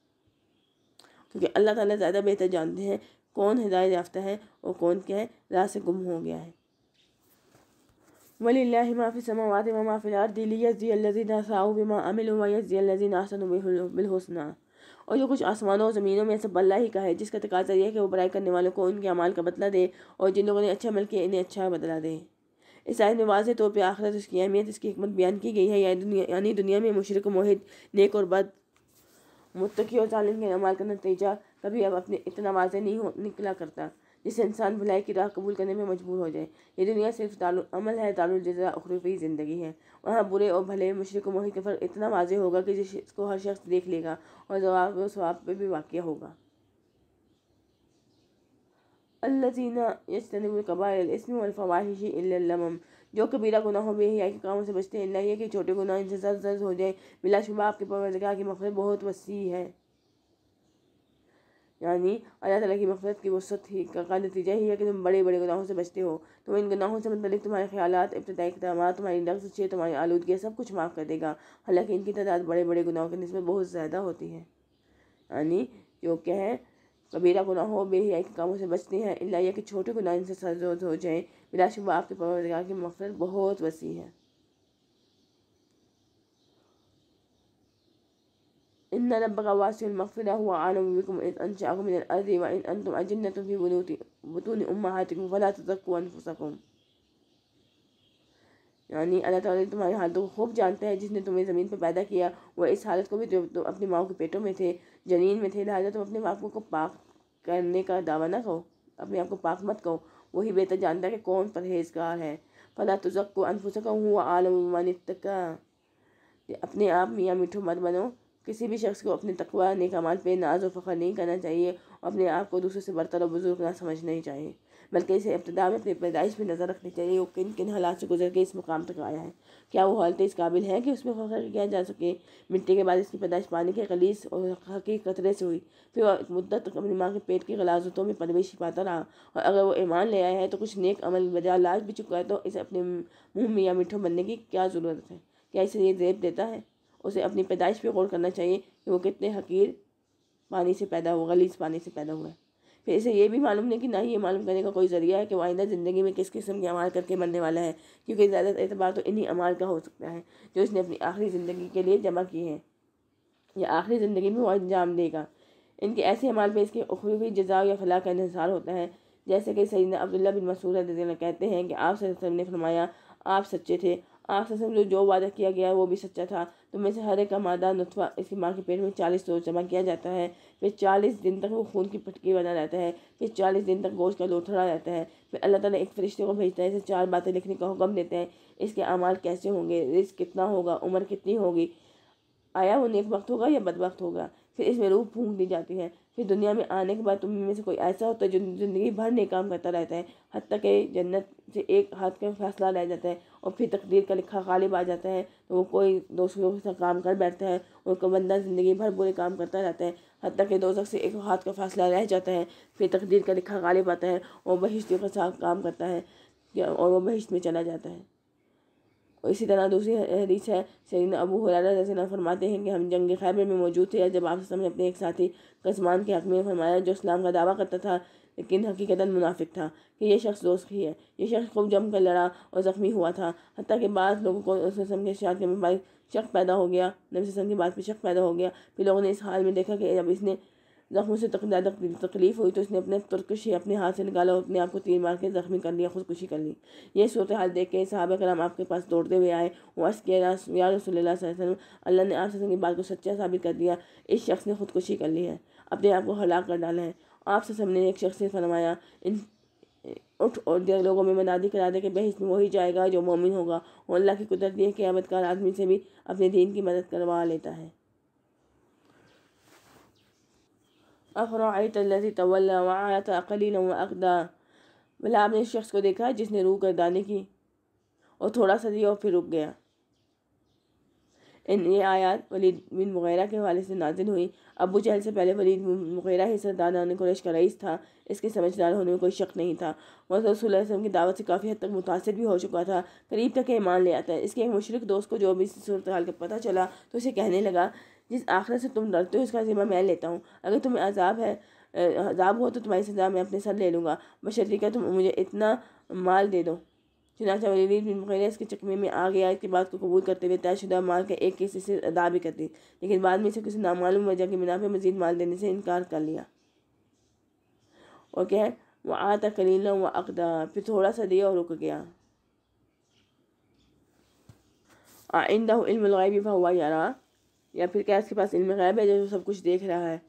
क्योंकि अल्लाह ताला ज़्यादा बेहतर जानते हैं कौन हिदायत याफ्ता है और कौन क्या है राह से गुम हो गया है في الأرض ليجزي الذين दिलीजीन بما عملوا ويجزي الذين आसन بالحسنى और जो कुछ आसमानों और ज़मीनों में सब अल्लाह ही का है जिसका तकाजा यह है कि वो बुराई करने वालों को उनके अमाल का बदला दे और जिन लोगों ने अच्छा मल किया इन्हें अच्छा बदला दे इस आयत में वाज तौर पर आखिरत उसकी अहमियत इसकी हमत बयान की गई है दुनिया यानी दुनिया में मुशरक मोहित नेक और बद मुतकी और जालिम के अमाल का नतीजा कभी अब अपने इतना वाजे नहीं हो निकला करता जिससे इंसान भलाई की राह कबूल करने में मजबूर हो जाए ये दुनिया सिर्फ तालु अमल है तालुलजरा अखरूफी ज़िंदगी है वहाँ बुरे और भले मशरक मोहित फ़र्क इतना वाजे होगा कि जिसको हर शख्स देख लेगा और जवाब व स्वाब पर भी वाक़ होगा अल्लाजीना यजतनबुलकबाइल इसमें जो कबीरा गुनाहों में ही के कामों से बचते हैं ना ये कि छोटे गुना इनसे जर्ज हो जाए बिलाशुबा आपके परवरदगार की मफरत बहुत वसी है यानी अल्लाह ताला की मफरत की वसत ही का नतीजा ही है कि तुम बड़े बड़े गुनाहों से बचते हो तो इन गुनाहों से मतलब तुम्हारे ख्याल इब्तदाई इकदाम तुम्हारी नफ्स तुम्हारी आलूदगी सब कुछ माफ़ कर देगा हालांकि इनकी तादाद बड़े बड़े गुनाहों के नस्बत बहुत ज़्यादा होती है यानी जो क्या है कबीरा गुनाहों बेहिया के कामों से बचते हैं अल्लाह के छोटे गुनाह इनसे सरजोज हो जाएँ बिलाशुबा आपके पवरदगा की मफरत बहुत वसी है إن ربك واسع المغفرة هو أعلم بكم إذ أنشأكم من الأرض وإن أنتم أجنة في بطون أمهاتكم فلا تزكوا أنفسكم यानी अल्लाह ताला ने तुम्हारी हालतों को खूब जानता है जिसने तुम्हें ज़मीन पर पैदा किया वह इस हालत को भी जो तुम अपनी माओ के पेटों में थे जनीन में थे लिहाजा तुम अपने आप को पाक करने का दावा ना कहो अपने आप को पाक मत कहो वही बेहतर जानता है कि कौन परहेजगार है फला तुजक को अनफुसक हुआ आलम तक अपने आप मियाँ मिठू मत बनो किसी भी शख्स को अपने तकवा नेकामाल पर नाज और फ़ख्र नहीं करना चाहिए और अपने आप को दूसरे से बरतर और बुजुर्ग ना समझना ही चाहिए बल्कि इसे इब्तदा में अपनी पैदाइश में नज़र रखनी चाहिए वो किन किन हालात से गुजर के इस मुकाम तक आया है क्या वो हालत इस काबिल है कि उसमें फ़ख्र किया जा सके मिट्टी के बाद इसकी पैदाइश पानी के कलीस और हकी कतरे से हुई फिर वह मुद्दत तक अपनी माँ के पेट की गलाजतों में परवेश पाता रहा और अगर वो ईमान ले आया है तो कुछ नेक अमल बजा लाज भी चुका है तो इसे अपने मुँह में या मिठो बनने की क्या ज़रूरत है क्या इसे ये जेब देता है उसे अपनी पैदाइश पर गौर करना चाहिए कि वो कितने हकीर पानी से पैदा हुआ गलीस पानी से पैदा हुआ है फिर इसे यह भी मालूम नहीं कि ना ही ये मालूम करने का कोई ज़रिया है कि वो आइंदा ज़िंदगी में किस किस्म के अमाल करके मरने वाला है क्योंकि ज़्यादा एतबार तो इन्हीं अमाल का हो सकता है जो इसने अपनी आखिरी ज़िंदगी के लिए जमा किए हैं या आखिरी ज़िंदगी में वो अंजाम देगा इनके ऐसे अमाल पर इसके अखरूबी जजा या फलाह का इहसार होता है जैसे कि सैदा अब्दुल्ला बिन मसूद कहते हैं कि आप ने फरमाया आप सच्चे थे आग से जो वादा किया गया वो भी सच्चा था तो मैं से हर एक का मादा नुतवा इसकी माँ के पेट में चालीस रोज जमा किया जाता है फिर चालीस दिन तक वो खून की पटकी बना रहता है फिर चालीस दिन तक गोश्त का लोथड़ा रहता है फिर अल्लाह ताला एक फरिश्ते को भेजता है इसे चार बातें लिखने का हुक्म देते हैं इसके अमाल कैसे होंगे रिस्क कितना होगा उम्र कितनी होगी आया वो नेक वक्त होगा या बद वक्त होगा फिर इसमें रूह फूंक दी जाती है फिर दुनिया में आने के बाद तुम में से कोई ऐसा होता है जो ज़िंदगी भर नहीं काम करता रहता है हती के जन्नत से एक हाथ का फैसला रह जाता है और फिर तकदीर का लिखा गालिब आ जाता है तो वो कोई दोस्तों के साथ काम कर बैठता है उनका बंदा ज़िंदगी भर बुरे काम करता रहता है हती के दोस्तों से एक हाथ का फैसला रह जाता है फिर तकदीर का लिखा गालिब आता है और बहिश्तियों के साथ काम करता है और वह बहिश्त में चला जाता है इसी तरह दूसरी हदीस है सैन अबू हुररा रसन फरमाते हैं कि हम जंग खैबर में मौजूद थे जब आप ने अपने एक साथी कस्मान के हक में फरमाया जो इस्लाम का दावा करता था लेकिन हकीकता मुनाफिक था कि यह शख्स दोस्त ही है यह शख्स खूब जम कर लड़ा और ज़ख्मी हुआ था हती के बाद लोगों को रसम के शाद के मुबाइल शक पैदा हो गया नबी रसम की बात पर शक पैदा हो गया फिर लोगों ने इस हाल में देखा कि जब इसने जख्मों से ज़्यादा तकलीफ हुई तो उसने अपने तुर्कश अपने हाथ से निकाला और अपने आप को तीन मार के ज़ख्मी कर लिया खुदकुशी कर ली यह सूरत हाल देख के साहब कराम आपके पास दौड़ते हुए आए वस के किया अल्लाह ने आप की बात को सच्चा साबित कर दिया इस शख्स ने खुदकुशी कर ली है अपने आप को हलाक कर डाला है आप से सबने एक शख्स ने फरमाया इन उठ और देर लोगों में मनादी करा दे कि बहस में वही जाएगा जो मोमिन होगा और अल्लाह की कुदरती है कि अबतकार आदमी से भी अपने दीन की मदद करवा लेता है अफराइत लजी तवल्ला वहाँ था कलील अकदा आपने इस शख्स को देखा जिसने रूह गर्दानी की और थोड़ा सा दिया और फिर रुक गया इन ये आयात वलीद बिन मुगैरा के हवाले से नाजिल हुई अबू जहल से पहले वलीद मुगैरा ही सरदारान कुरैश का रईस था इसके समझदार होने में कोई शक नहीं था वह वसम की दावत से काफ़ी हद तक मुतासर भी हो चुका था करीब तक ईमान ले आता है इसके एक मुशरक दोस्त को जो भी सूरत हाल का पता चला तो उसे कहने लगा जिस आखिर से तुम डरते हो इसका ज़िम्मा मैं लेता हूँ अगर तुम्हें अजाब है अजाब हो तो तुम्हारी सज़ा मैं अपने सर ले लूँगा बशर्रिका तुम मुझे इतना माल दे दो चुनाचा वलीद बिन मुगैर इसके चकमे में आ गया इसकी बात को कबूल करते हुए तयशुदा माल का एक किस्से से अदा भी कर दी लेकिन बाद में इसे किसी नामालूम वजह के बिना पर मजीद माल देने से इनकार कर लिया और क्या है वह आता कलील व अकदा फिर थोड़ा सा दिया और रुक गया आइंदा इल्म भी हुआ यारा या फिर क्या इसके पास इल्म गायब है जो सब कुछ देख रहा है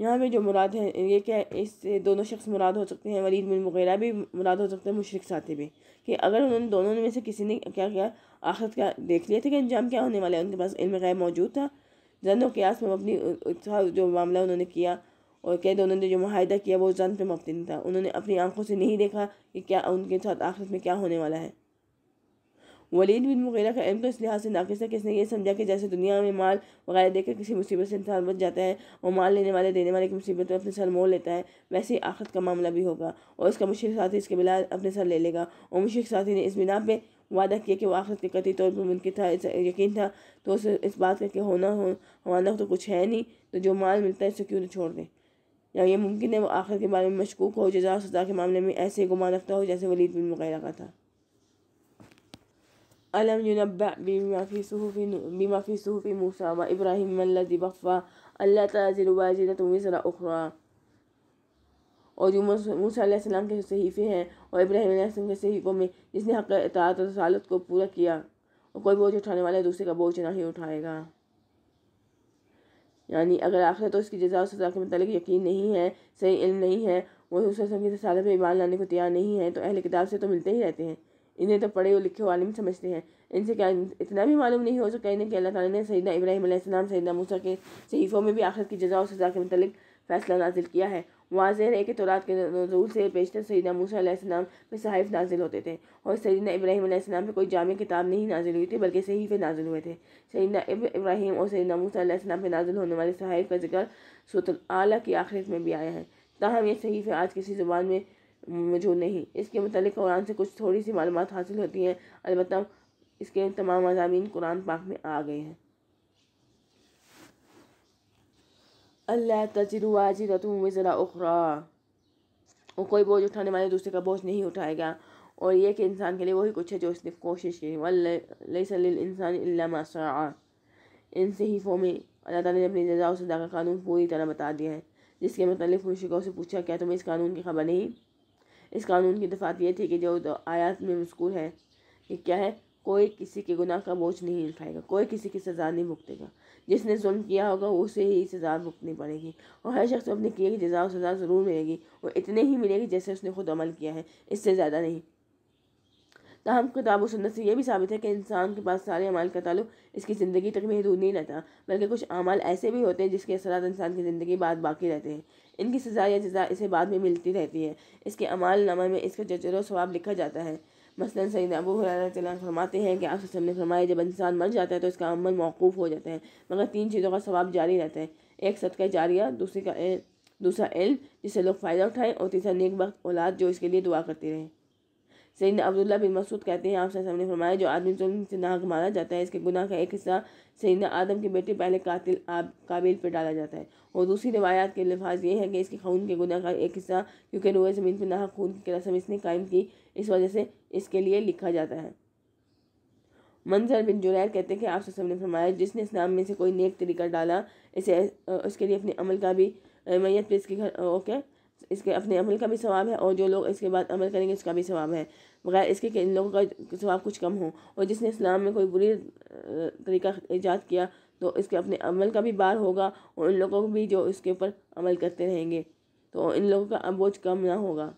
यहाँ पे जो मुराद है ये क्या इससे दोनों शख्स मुराद हो सकते हैं वलीद बिन मुगैरा भी मुराद हो सकते हैं मुशरक साथी भी कि अगर उन्होंने दोनों में से किसी ने क्या किया आखिर क्या देख लिया था कि अंजाम क्या होने वाला है उनके पास इल्म गैब मौजूद था जन क्यास में अपनी जो मामला उन्होंने किया और क्या दोनों ने जो माहिदा किया वो जन पर मुफ्तिन था उन्होंने अपनी आंखों से नहीं देखा कि क्या उनके साथ आखिरत में क्या होने वाला है वलीद बिन मुगैरा का इम तो इस लिहाज से नाकिस है कि इसने ये समझा कि जैसे दुनिया में माल वगैरह देकर किसी मुसीबत से इंसान बच जाता है और माल लेने वाले देने वाले की मुसीबत में अपने सर मोड़ लेता है वैसे ही आखिरत का मामला भी होगा और इसका मुशीक साथी इसके बिला अपने सर ले लेगा और मुशीक साथी ने इस बिना पर वादा किया कि वो आखिरत के कतई तौर पर मुमकिन था यकीन था तो उसे इस बात का कि होना हो हमारा तो कुछ है नहीं तो जो माल मिलता है उसे क्यों ना छोड़ दें या ये मुमकिन है वो आखिर के बारे में मशकूक हो जजा सजा के मामले में ऐसे गुमान रखता हो जैसे वलीद बिन वगैरह का था अलम युनब्बा बिमाफ़ी सूफ़ी बिमाफ़ी सूफ़ी मूसा व इब्राहिम अल्लाजी बफ़ा अल्लाह तजिलवाजिल तुम्हें उखरा और जो मूसा सलाम के सहीफ़े हैं और इब्राहिम के सहीफ़ों में जिसने हक अतात रसालत को पूरा किया और कोई बोझ उठाने वाला दूसरे का बोझ ना ही उठाएगा यानी अगर आखिर तो इसकी जजा सजा के मतलब यकीन नहीं है सही इल्म नहीं है वो उस रस्म की रसालत में ईमान लाने को तैयार नहीं है तो अहल किताब से तो मिलते ही रहते हैं इन्हें तो पढ़े और लिखे आलिम समझते हैं इनसे क्या इतना भी मालूम नहीं हो सकता इन्हें कि अल्लाह ताली ने सैदा इब्राहिम सैदा मूसा के सहीफ़ों में भी आखिरत की जजा और सज़ा के मतलब फ़ैसला नाजिल किया है वाज है कि तौरात के नजूल से बेशतर सैदा मूसा पे सहाइफ नाजिल होते थे और सैदा इब्राहिम पे कोई जाम किताब नहीं नाजिल हुई थी बल्कि सहीफ़े नाजिल हुए थे सैदा इब्राहिम और सैदा मूसा पे नाजिल होने वाले सहाइफ का जिक्र सूत आला की आखिरत में भी आया है ताहम ये सहीफ़े आज किसी ज़ुबान में जो नहीं इसके मतलब कुरान से कुछ थोड़ी सी मालूम हासिल होती हैं अलबत् इसके तमाम मजामी कुरान पाक में आ गए हैं अल्लाह तजरुआजी रतुम ज़रा उखरा और कोई बोझ उठाने वाले दूसरे का बोझ नहीं उठाएगा और यह कि इंसान के लिए वही कुछ है जो उसने कोशिश की वल्ल इंसान इन ही में अल्लाह ताला ने अपनी जजा और सजा का कानून पूरी तरह बता दिया है जिसके मतलब खुशी से पूछा क्या तुम्हें इस कानून की खबर नहीं इस कानून की दफात यह थी कि जो आयात में मस्कूल है कि क्या है कोई किसी के गुनाह का बोझ नहीं उठाएगा कोई किसी की सज़ा नहीं भुगतेगा जिसने जुल्म किया होगा उसे ही सज़ा भुगतनी पड़ेगी और हर शख्स अपने किए की जजा और सज़ा ज़रूर मिलेगी और इतने ही मिलेगी जैसे उसने खुद अमल किया है इससे ज़्यादा नहीं तहम किताब और सुनत से यह भी साबित है कि इंसान के पास सारे अमाल का तल्लु इसकी ज़िंदगी तक महदूद नहीं रहता बल्कि कुछ अमाल ऐसे भी होते हैं जिसके असरा इंसान की ज़िंदगी बाद बाकी रहते हैं इनकी सज़ा या जजा इसे बाद में मिलती रहती है इसके अमाल नामा में इसका जजर स्वाब लिखा जाता है मसलन सईद अबू हुरैरा फरमाते हैं कि आप सबने फरमाया जब इंसान मर जाता है तो इसका अमल मौकूफ़ हो जाता है मगर तीन चीज़ों का स्वाब जारी रहता है एक सदका जारिया दूसरे का दूसरा इल जिससे लोग फ़ायदा उठाएं और तीसरा नेक वक्त औलाद जो इसके लिए दुआ करती रहें सैद अब्दुल्ला बिन मसूद कहते हैं आपसे सामने फरमाया जो आदमी जुल्म से नाक मारा जाता है इसके गुनाह का एक हिस्सा सैद आदम के बेटे पहले कातिल आब काबिल पर डाला जाता है और दूसरी रवायात के लिफाज ये है कि इसके खून के गुनाह का एक हिस्सा क्योंकि रोए ज़मीन पर नाक खून की रस्म इसने कायम की इस वजह से इसके लिए लिखा जाता है मंजर बिन जुरैर कहते हैं कि आपसे सामने फरमाया जिसने इस्लाम में से कोई नेक तरीका डाला इसे उसके लिए अपने अमल का भी मैयत पे इसके घर ओके इसके अपने अमल का भी सवाब है और जो लोग इसके बाद अमल करेंगे उसका भी सवाब है बगैर इसके कि इन लोगों का सवाब कुछ कम हो और जिसने इस्लाम में कोई बुरी तरीका ईजाद किया तो इसके अपने अमल का भी बार होगा और उन लोगों को भी जो इसके ऊपर अमल करते रहेंगे तो इन लोगों का बोझ कम ना होगा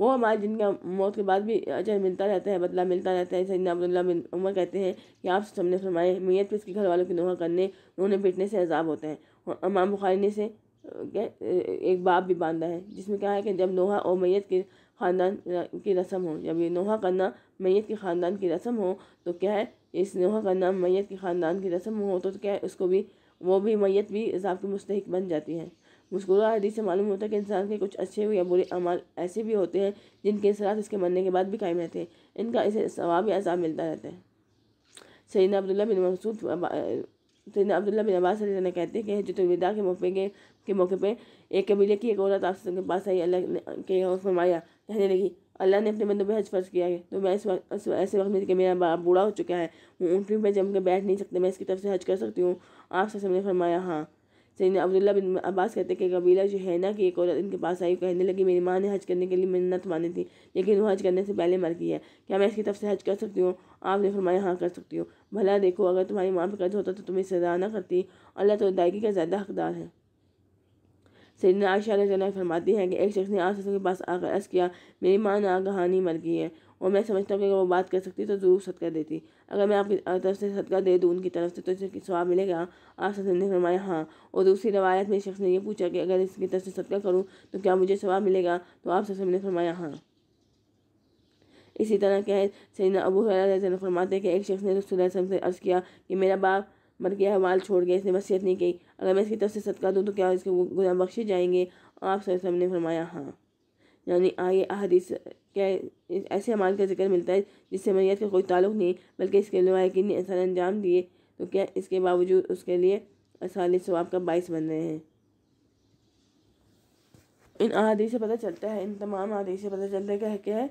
वो हमारे जिनका मौत के बाद भी अजर मिलता रहता है बदला मिलता रहता है सैदना अब्दुल्ला बिन उमर कहते हैं कि आप सबने फरमाए मैयत पर इसके घर वालों की नोहा करने उन्हें पीटने से अजाब होता है और अमाम बुखारी ने से एक बाप भी बांधा है जिसमें कहा है कि जब नोहा और मैत के ख़ानदान की रस्म हो जब ये नोहा का नाम मैत के ख़ानदान की रस्म हो तो क्या है इस नोहा का नाम मैत के ख़ानदान की रस्म हो तो क्या है उसको भी वो भी मैत भी इजाब की मुस्तक बन जाती है मुस्कुरा हदीस से मालूम होता है कि इंसान के कुछ अच्छे या बुरे अमाल ऐसे भी होते हैं जिनके असरात इसके मरने के बाद भी कायम रहते हैं इनका इसे सवाब या अजाब मिलता रहता है सैदा अब्दुल्ला बिन मसूद सैन तो अब्दुल्ला बिन अब्बास ने कहते हैं कि हजरतविदा के मौके के, के मौके पर एक कबीले की एक औरत आप के पास आई अल्लाह के और फरमाया कहने लगी अल्लाह ने अपने बंदों पर हज फर्ज किया है तो मैं इस वक्त ऐसे वक्त में कि मेरा बाप बूढ़ा हो चुका है ऊँटी पर जम के बैठ नहीं सकते मैं इसकी तरफ से हज कर सकती हूँ आप सबसे मैंने फरमाया हाँ सैन अब्दुल्ला बिन अब्बास कहते हैं कि कबीला जो है ना कि एक औरत इनके पास आई कहने लगी मेरी माँ ने हज करने के लिए मन्नत मानी थी लेकिन वो हज करने से पहले मर गई है क्या मैं इसकी तरफ से हज कर सकती हूँ आपने फरमाया हाँ कर सकती हूँ भला देखो अगर तुम्हारी माँ पर कर्ज होता तो तुम्हें सजा ना करती अल्लाह तो अदायगी का ज़्यादा हकदार है सैन आयशा फरमाती है कि एक शख्स ने आप के पास आकर अर्ज़ किया मेरी माँ कहानी मर गई है और मैं समझता हूँ कि अगर वो बात कर सकती तो ज़रूर सदका देती अगर मैं आपकी तरफ से सदका दे दूँ उनकी तरफ से तो इसे स्वाब मिलेगा आप सदन ने फरमाया हाँ और दूसरी रवायत में शख्स ने यह पूछा कि अगर इसकी तरफ से सदका करूँ तो क्या मुझे स्वाब मिलेगा तो आप सदन ने फरमाया हाँ इसी तरह कह सैन अबू हरा फरमाते कि एक शख्स ने रसूल से अर्ज़ किया कि मेरा बाप मर गया है माल छोड़ गया इसने वसीयत नहीं की अगर मैं इसकी तरफ से सदका दूँ तो क्या इसके गुना बख्शे जाएंगे आप सब ने फरमाया हाँ यानी आइए अहदीस क्या ऐसे अमाल का जिक्र मिलता है जिससे मैत का कोई ताल्लुक नहीं बल्कि इसके लिए ने आसान अंजाम दिए तो क्या इसके बावजूद उसके लिए असाल स्वाब का बायस बन रहे हैं इन आदेश से पता चलता है इन तमाम आदेश से पता चलता है क्या है क्या है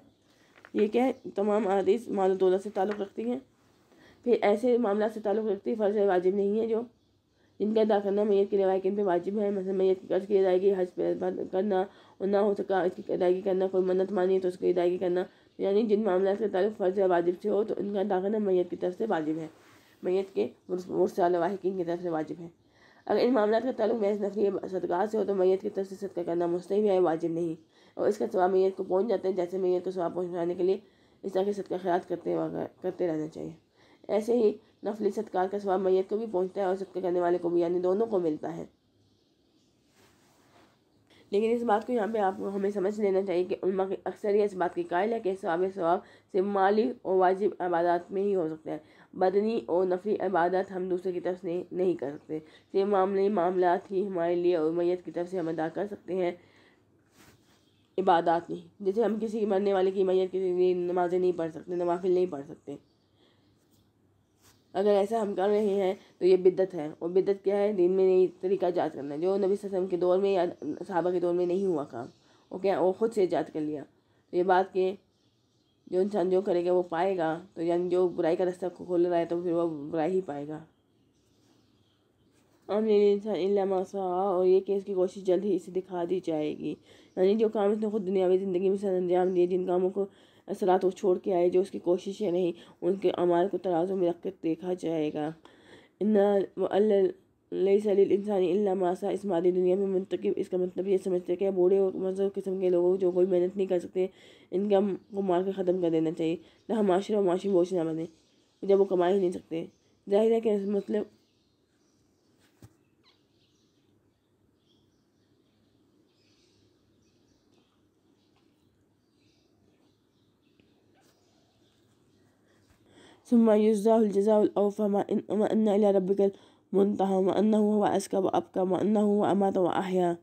ये क्या है तमाम आदेश माल दौलत से ताल्लुक़ रखती हैं फिर ऐसे मामला से ताल्लुक़ रखती है फ़र्ज वाजिब नहीं है जो जिनका अदा करना मैत की रवायत पर वाजिब है मतलब मैत की कर्ज की अदायगी हज करना और ना हो सका इसकी अदायगी करना कोई मन्नत मानी तो उसकी अदायगी करना यानी जिन मामला से तल्ल फ़र्ज या वाजिब से हो तो उनका अदा करना मैत की तरफ से वाजिब है मैत के मुरसाल की तरफ से वाजिब है अगर इन मामला का तल्ल महज नफरी सदका से हो तो मैत की तरफ से सदका करना मुस्तब है वाजिब नहीं और इसका सवाब मैत को पहुँच जाते हैं जैसे मैत को सवाब पहुँचाने के लिए इस तरह के सदका खराज करते करते रहना चाहिए ऐसे ही नफली सत्कार का स्वाब मैत को भी पहुँचता है और सदका करने वाले को भी यानी दोनों को मिलता है लेकिन इस बात को यहाँ पे आपको हमें समझ लेना चाहिए कि उलमा की अक्सर इस बात की कायल है कि सवाब सवाब से माली और वाजिब इबादत में ही हो सकता है बदनी और नफी इबादत हम दूसरे की तरफ से नहीं कर सकते सिर्फ मामले मामला ही हमारे लिए और मैत की तरफ से हम अदा कर सकते हैं इबादत नहीं जैसे हम किसी मरने वाले की मैत के लिए नमाज़ें नहीं पढ़ सकते नवाफिल नहीं पढ़ सकते अगर ऐसा हम कर रहे हैं तो ये बिद्दत है और बिद्दत क्या है दिन में नहीं तरीका जात करना जो नबी वसम के दौर में या साहबा के दौर में नहीं हुआ काम ओके वो खुद से जात कर लिया तो ये बात के जो इंसान जो करेगा वो पाएगा तो यानी जो बुराई का रास्ता खोल रहा है तो फिर वो बुराई ही पाएगा इंसान इलामाशा और ये केस की कोशिश जल्द ही इसे दिखा दी जाएगी यानी जो काम इसने खुद दुनियावी ज़िंदगी में सर अंजाम दिए जिन कामों को असरात वो छोड़ के आए जो उसकी कोशिशें नहीं उनके अमाल को तराजों में रख कर देखा जाएगा इन्ना सलील इंसानी इल्ला मासा इस मादी दुनिया में मंतकी इसका मतलब ये समझते हैं कि बूढ़े और मजहब किस्म के लोगों जो कोई मेहनत नहीं कर सकते इनका को मार कर ख़त्म कर देना चाहिए ना माशरा और माशी बोझ ना बने जब वो कमा ही नहीं सकते जाहिर है कि मतलब ثم يجزاه الجزاء الأوفى ما إن ما إن إلى ربك المنتهى ما إنه هو أسكى وأبكى ما إنه هو أمات وأحيا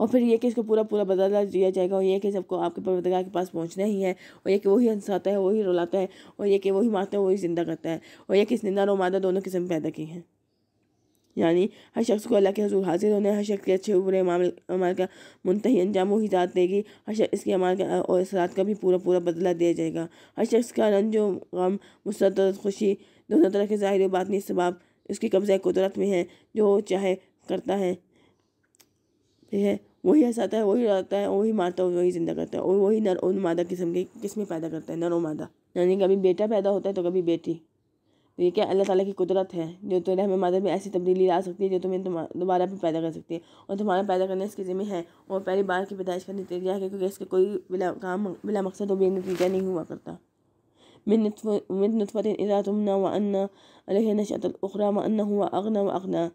और फिर ये कि इसको पूरा पूरा बदला दिया जाएगा और ये कि सबको आपके परवरदगार के पास पहुंचना ही है और ये कि वही हंसाता है वही रुलाता है और ये कि वही मारता है वही जिंदा करता है और ये कि इस निंदा और मादा दोनों किस्म पैदा की हैं यानी हर शख्स को अल्लाह के हजूर हाजिर होने हर शख्स के अच्छे बुरे अमाल का मुंतही अंजाम ही ज़ात देगी हर शख्स इसके अमाल का और असरात का भी पूरा पूरा बदला दिया जाएगा हर शख्स का रंजो गम मुसरत खुशी दोनों तरह के ज़ाहिर बातनी सबाब उसकी कब्ज़ कुदरत में है जो चाहे करता है ठीक है वही हंसाता है वही रहता है वही मारता है वही जिंदा करता है और वही नर और मादा किस्म के किस्में पैदा करता है नर और मादा यानी कभी बेटा पैदा होता है तो कभी बेटी तो ये क्या अल्लाह ताला की कुदरत है जो तेरे हमें मदर में ऐसी तब्दीली ला सकती है जो तुम्हें दोबारा भी पैदा कर सकती है और तुम्हारा पैदा करने इसके ज़िम्मे है और पहली बार की पैदाइश का नतीजा है क्योंकि इसका कोई बिला काम बिला मकसद और बेनतीजा नहीं हुआ करता मिन من نطفة إذا تمنى وأن عليه नशत الأخرى وأن هو أغنى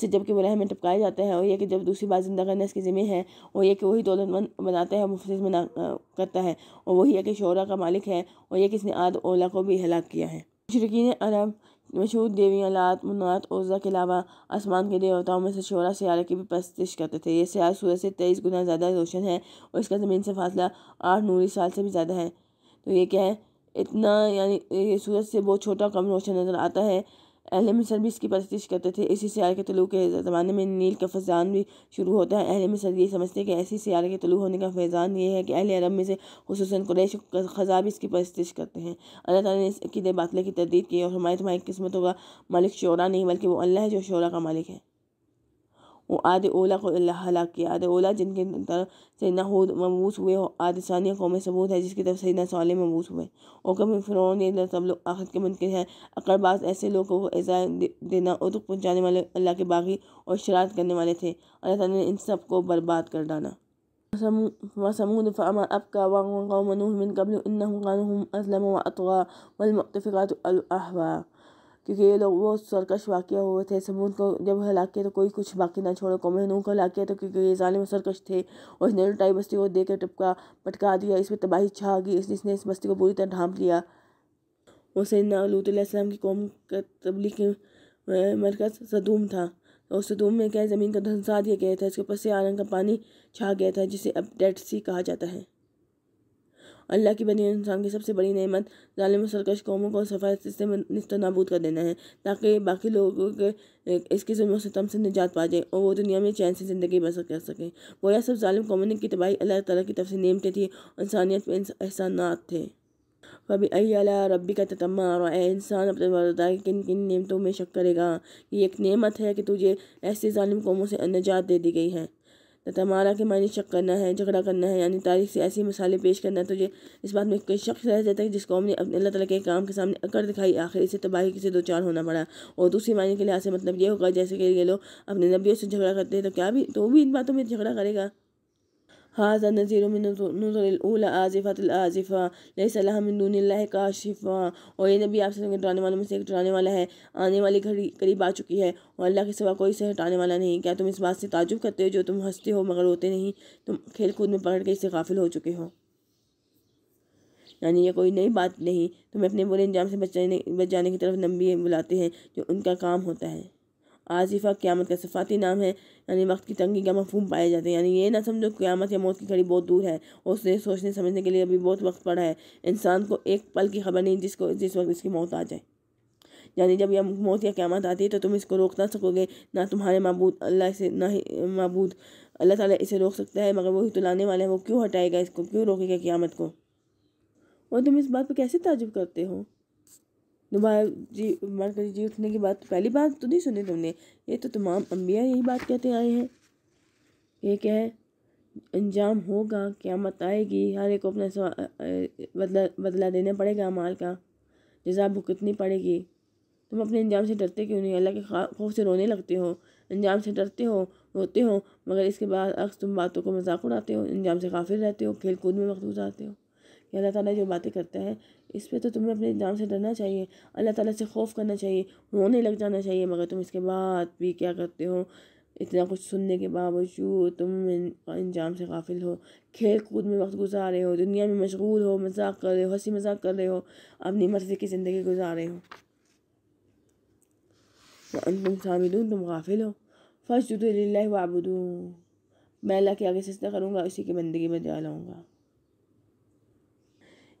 से जबकि बुराह में टपकाया जाता है और यह कि जब दूसरी बार जिंदा करना इसके ज़िम्मे है और यह कि वही दौलतमंद बनाता है मुफ्त बना करता है और वही है कि शोरा का मालिक है और यह कि इसने आद ओला को भी हलाक किया है मशरकिन अरब मशहूर देवी आलात मुनात ओजा के अलावा आसमान के देवताओं में से शोरा सियारे की भी पस्तिश करते थे ये सियार सूरज से तेईस गुना ज़्यादा रोशन है और इसका ज़मीन से फासला आठ नूरी साल से भी ज़्यादा है तो ये क्या है इतना यानी ये सूरज से बहुत छोटा कम रोशन नज़र आता है अहले मिसर भी इसकी परस्तिश करते थे इसी सियार के तलु के ज़माने में नील का फैज़ान भी शुरू होता है अहले मिसर ये समझते हैं कि ऐसी सियार के तलु होने का फैज़ान ये है कि अहले अरब में से खसूस कुरैश खजा भी इसकी परस्तिश करते हैं अल्लाह ताला ने इस अकीद बातले की तरदीद की और हमारे तुम्हारी किस्मतों का मालिक शोरा नहीं बल्कि वो अल्लाह है जो शोरा का मालिक है वो आद ओला को अल्लाह हलाक किया आद ओला जिनके तरफ सैदना हूद मबूस हुए आद सानी कौम सबूत है जिसकी तरफ सैदना साले मबूस हुए और कभी फ़िरौन ये सब लोग आखिर के मुनकर हैं अकड़बाज ऐसे लोगों को ऐसा देना और दुख पहुँचाने वाले अल्लाह के बागी और शरारत करने वाले थे अल्लाह ताला ने इन सब को बर्बाद कर डाला وثمود فأما أبكى وقوم نوح من قبل إنهم كانوا هم أظلم وأطغى والمؤتفقات الأهوى क्योंकि ये लोग वो सरकश वाक़ हुए थे समून को जब हिला के तो कोई कुछ बाकी ना छोड़ो कौम नू को हिला किया तो क्योंकि ये में सरकश थे और इसने टाइप बस्ती को देकर टपका पटका दिया इसमें तबाही छा गई इस, इसने इस बस्ती को पूरी तरह ढांप लिया हुसैन लूतम की कौम का तबलीग मरकज़ सदूम था और सदूम में क्या ज़मीन का धंसा दिया गया था इसके ऊपर से आरंग का पानी छा गया था जिसे अब डेड सी कहा जाता है अल्लाह की बनी इंसान की सबसे बड़ी नमत ालिम सरकश कौमों को सफ़ायत से नस्त नाबूद कर देना है ताकि बाकी लोगों के इसके जुल्म से निजात पा जाए और वो दुनिया में चैन से ज़िंदगी बसर कर सकें यह सब ालिम कौमों की तबाही अल्लाह तला की तरफ से नियमते थी इंसानियत में एहसानात थे कभी अला रबी का ततम्मा और इंसान अपने वारदाई किन किन नियमतों में शक करेगा ये एक नियमत है कि तुझे ऐसे ालिम कौमों से निजात दे दी गई है तो तमारा के मायने शक करना है झगड़ा करना है यानी तारीख से ऐसे मसाले पेश करना है तो ये इस बात में कोई शख्स रह जाता है जिस कौम ने अल्लाह तला के काम के सामने अकड़ दिखाई आखिर इसे तबाही से दो चार होना पड़ा और दूसरी मायने के लिहाज से मतलब ये होगा जैसे कि ये लोग अपने नबियों से झगड़ा करते हैं तो क्या भी तो भी इन बातों में झगड़ा करेगा هذا نذير من نذر الأولى आजिफा आजिफा लहमदुल्ला काशिफा और ये नबी आपसे डराने वालों में से एक डराने वाला है आने वाली घड़ी करीब आ चुकी है और अल्लाह के सिवा कोई से हटाने वाला नहीं क्या तुम इस बात से ताजुब करते हो जो तुम हंसते हो मगर रोते नहीं तुम खेल कूद में पकड़ के इससे गाफिल हो चुके हो यानी ये कोई नई बात नहीं तुम्हें अपने बुरे इंजाम से बचाने बच जाने की तरफ नंबी बुलाते हैं जो उनका काम होता है आजिफा क़्यामत का सफ़ाती नाम है यानी वक्त की तंगी का मफहम पाए जाते हैं यानी ये ना समझो क़्यामत या मौत की घड़ी बहुत दूर है उसने सोचने समझने के लिए अभी बहुत वक्त पड़ा है इंसान को एक पल की खबर नहीं जिसको जिस वक्त इसकी मौत आ जाए यानी जब यह या मौत या क़्यामत आती है तो तुम इसको रोक ना सकोगे ना तुम्हारे मबूद अल्लाह से ना ही मबूद अल्लाह ताली इसे रोक सकता है मगर वही तो लाने वाला है वो क्यों हटाएगा इसको क्यों रोकेगा क़्यामत को और तुम इस बात पर कैसे ताजुब करते हो दोबारा जी बात जी उठने की बात पहली बात तो नहीं सुनी तुमने ये तो तमाम अम्बिया यही बात कहते आए हैं ये क्या है अंजाम होगा क्यामत आएगी हर एक को अपना बदला बदला देना पड़ेगा माल का जजा भुगतनी पड़ेगी तुम अपने अंजाम से डरते क्यों नहीं अल्लाह के खौफ से रोने लगते हो अंजाम से डरते हो रोते हो मगर इसके बाद अक्स तुम बातों को मजाक उड़ाते हो अंजाम से काफिर रहते हो खेल कूद में मखदूज आते हो अल्लाह ताला जो बातें करता है इस पर तो तुम्हें अपने जान से डरना चाहिए अल्लाह ताला से खौफ करना चाहिए रोने लग जाना चाहिए मगर तुम इसके बाद भी क्या करते हो इतना कुछ सुनने के बावजूद तुम इंजाम से गाफिल हो खेल कूद में वक्त गुजार रहे हो दुनिया में मशगूल हो मजाक कर रहे हो हंसी मजाक कर रहे हो अपनी मर्जी की ज़िंदगी गुजार रहे हो तुम सामिलून तुम गाफिल हो जुदो लाबुदू मैं अल्लाह के आगे सस्ता करूँगा उसी की बंदगी में जा लाऊँगा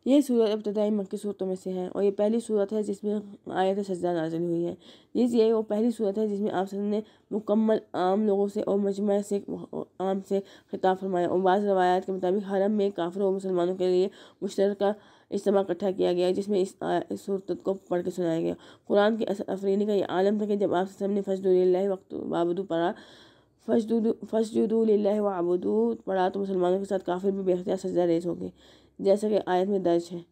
ये सूरत इब्तदाई मक्की सूरतों में से है और ये पहली सूरत है जिसमें आयत सजदा नाजिल हुई है जिस ये वो पहली सूरत है जिसमें आप ने मुकम्मल आम लोगों से और मजमा से आम से खिताब फरमाया और बाज़ रवायात के मुताबिक हरम में काफिरों और मुसलमानों के लिए मुश्तर इज्तम इकट्ठा किया गया जिसमें इस, इस सूरत को पढ़ के सुनाया गया कुरान की अफरीनी का ये आलम था कि जब आप ने फजल वक्त बाबदू पढ़ा फजदू फजदू वबदू पढ़ा तो मुसलमानों के साथ काफी भी बेहतर सजदा रेज हो गए जैसा कि आयत में दर्ज है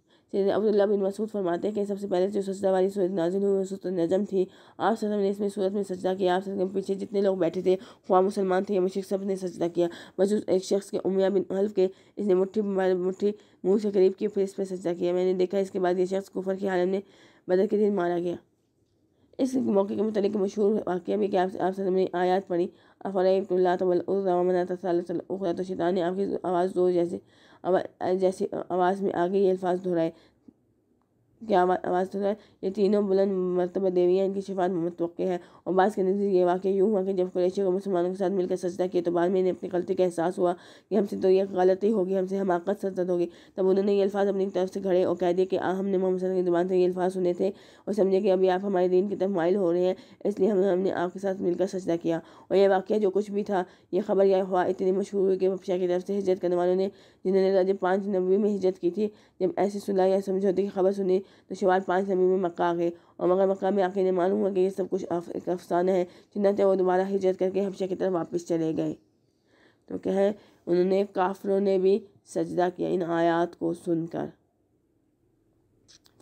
अब्दुल्ला बिन मसूद फरमाते हैं कि सबसे पहले जो सजदा वाली सूरत नाजिल हुई वो सूरत नजम थी आप सजम ने इसमें सूरत में सजदा किया आप सजम के पीछे जितने लोग बैठे थे ख्वा मुसलमान थे या मुशिक सब ने सजदा किया मजूद एक शख्स के उमिया बिन हल्फ के इसने मुठ्ठी मुठ्ठी मुँह से करीब की फिर इस पर सजदा किया मैंने देखा इसके बाद ये शख्स कुफर के हालत में बदल के दिन मारा गया इस मौके के मतलब मशहूर वाक्य भी कि आप आप ने आयात पढ़ी अफ़रतल्ला तो तो शैतान ने आपकी आवाज़ दो जैसे जैसे आवाज़ में आगे ये अल्फाज दोहराए क्या आवाज़ तो है ये तीनों बुलंद मरतबा देवियाँ इनकी शिफात मतव है और बाज़ के नज़दीक ये वाक्य यूँ हुआ कि जब कुरेश को मुसलमानों के साथ मिलकर सजदा किया तो बाद में इन्हें अपनी गलती का एहसास हुआ कि हमसे तो यह गलती होगी हमसे हमाकत सजद होगी तब उन्होंने ये अल्फाज अपनी तरफ से खड़े और कह दिए कि आ हमने मोहम्मद की जबान से ये अल्फाज सुने थे और समझे कि अभी आप हमारे दिन की तरफ माइल हो रहे हैं इसलिए हम हमने आपके साथ मिलकर सजदा किया और यह वाक़ जो कुछ भी था यह खबर यह हुआ इतनी मशहूर हुई कि वफशा की तरफ से हिजरत करने वालों ने जिन्होंने राज्य पाँच नब्बे में हिजरत की थी जब ऐसी सुना या समझौते की खबर सुनी तो शवाल पाँच रबी में मक्का आ गए और मगर मक्का में आके ने मालूम हुआ कि ये सब कुछ एक अफसाना है चुनाचे वो दोबारा हिजरत करके हबशा की तरफ वापस चले गए तो क्या है उन्होंने काफरों ने भी सजदा किया इन आयात को सुनकर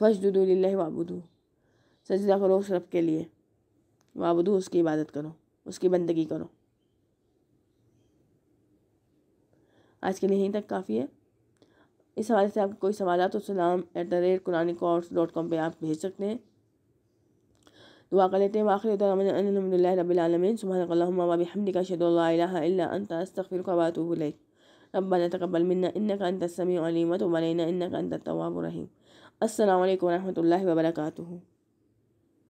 फजदुल्ल वाबुदू सजदा करो उस रब के लिए वाबुदू उसकी इबादत करो उसकी बंदगी करो आज के लिए यहीं तक काफ़ी है इस हवाले से आपको कोई सवाल तो सलाम एट द रेट कुरानी कॉर्स डॉट कॉम पर आप भेज सकते हैं दुआ कर लेते हैं आखिर अलहमदिल्ला रबीआलमीन सुबह हमदिका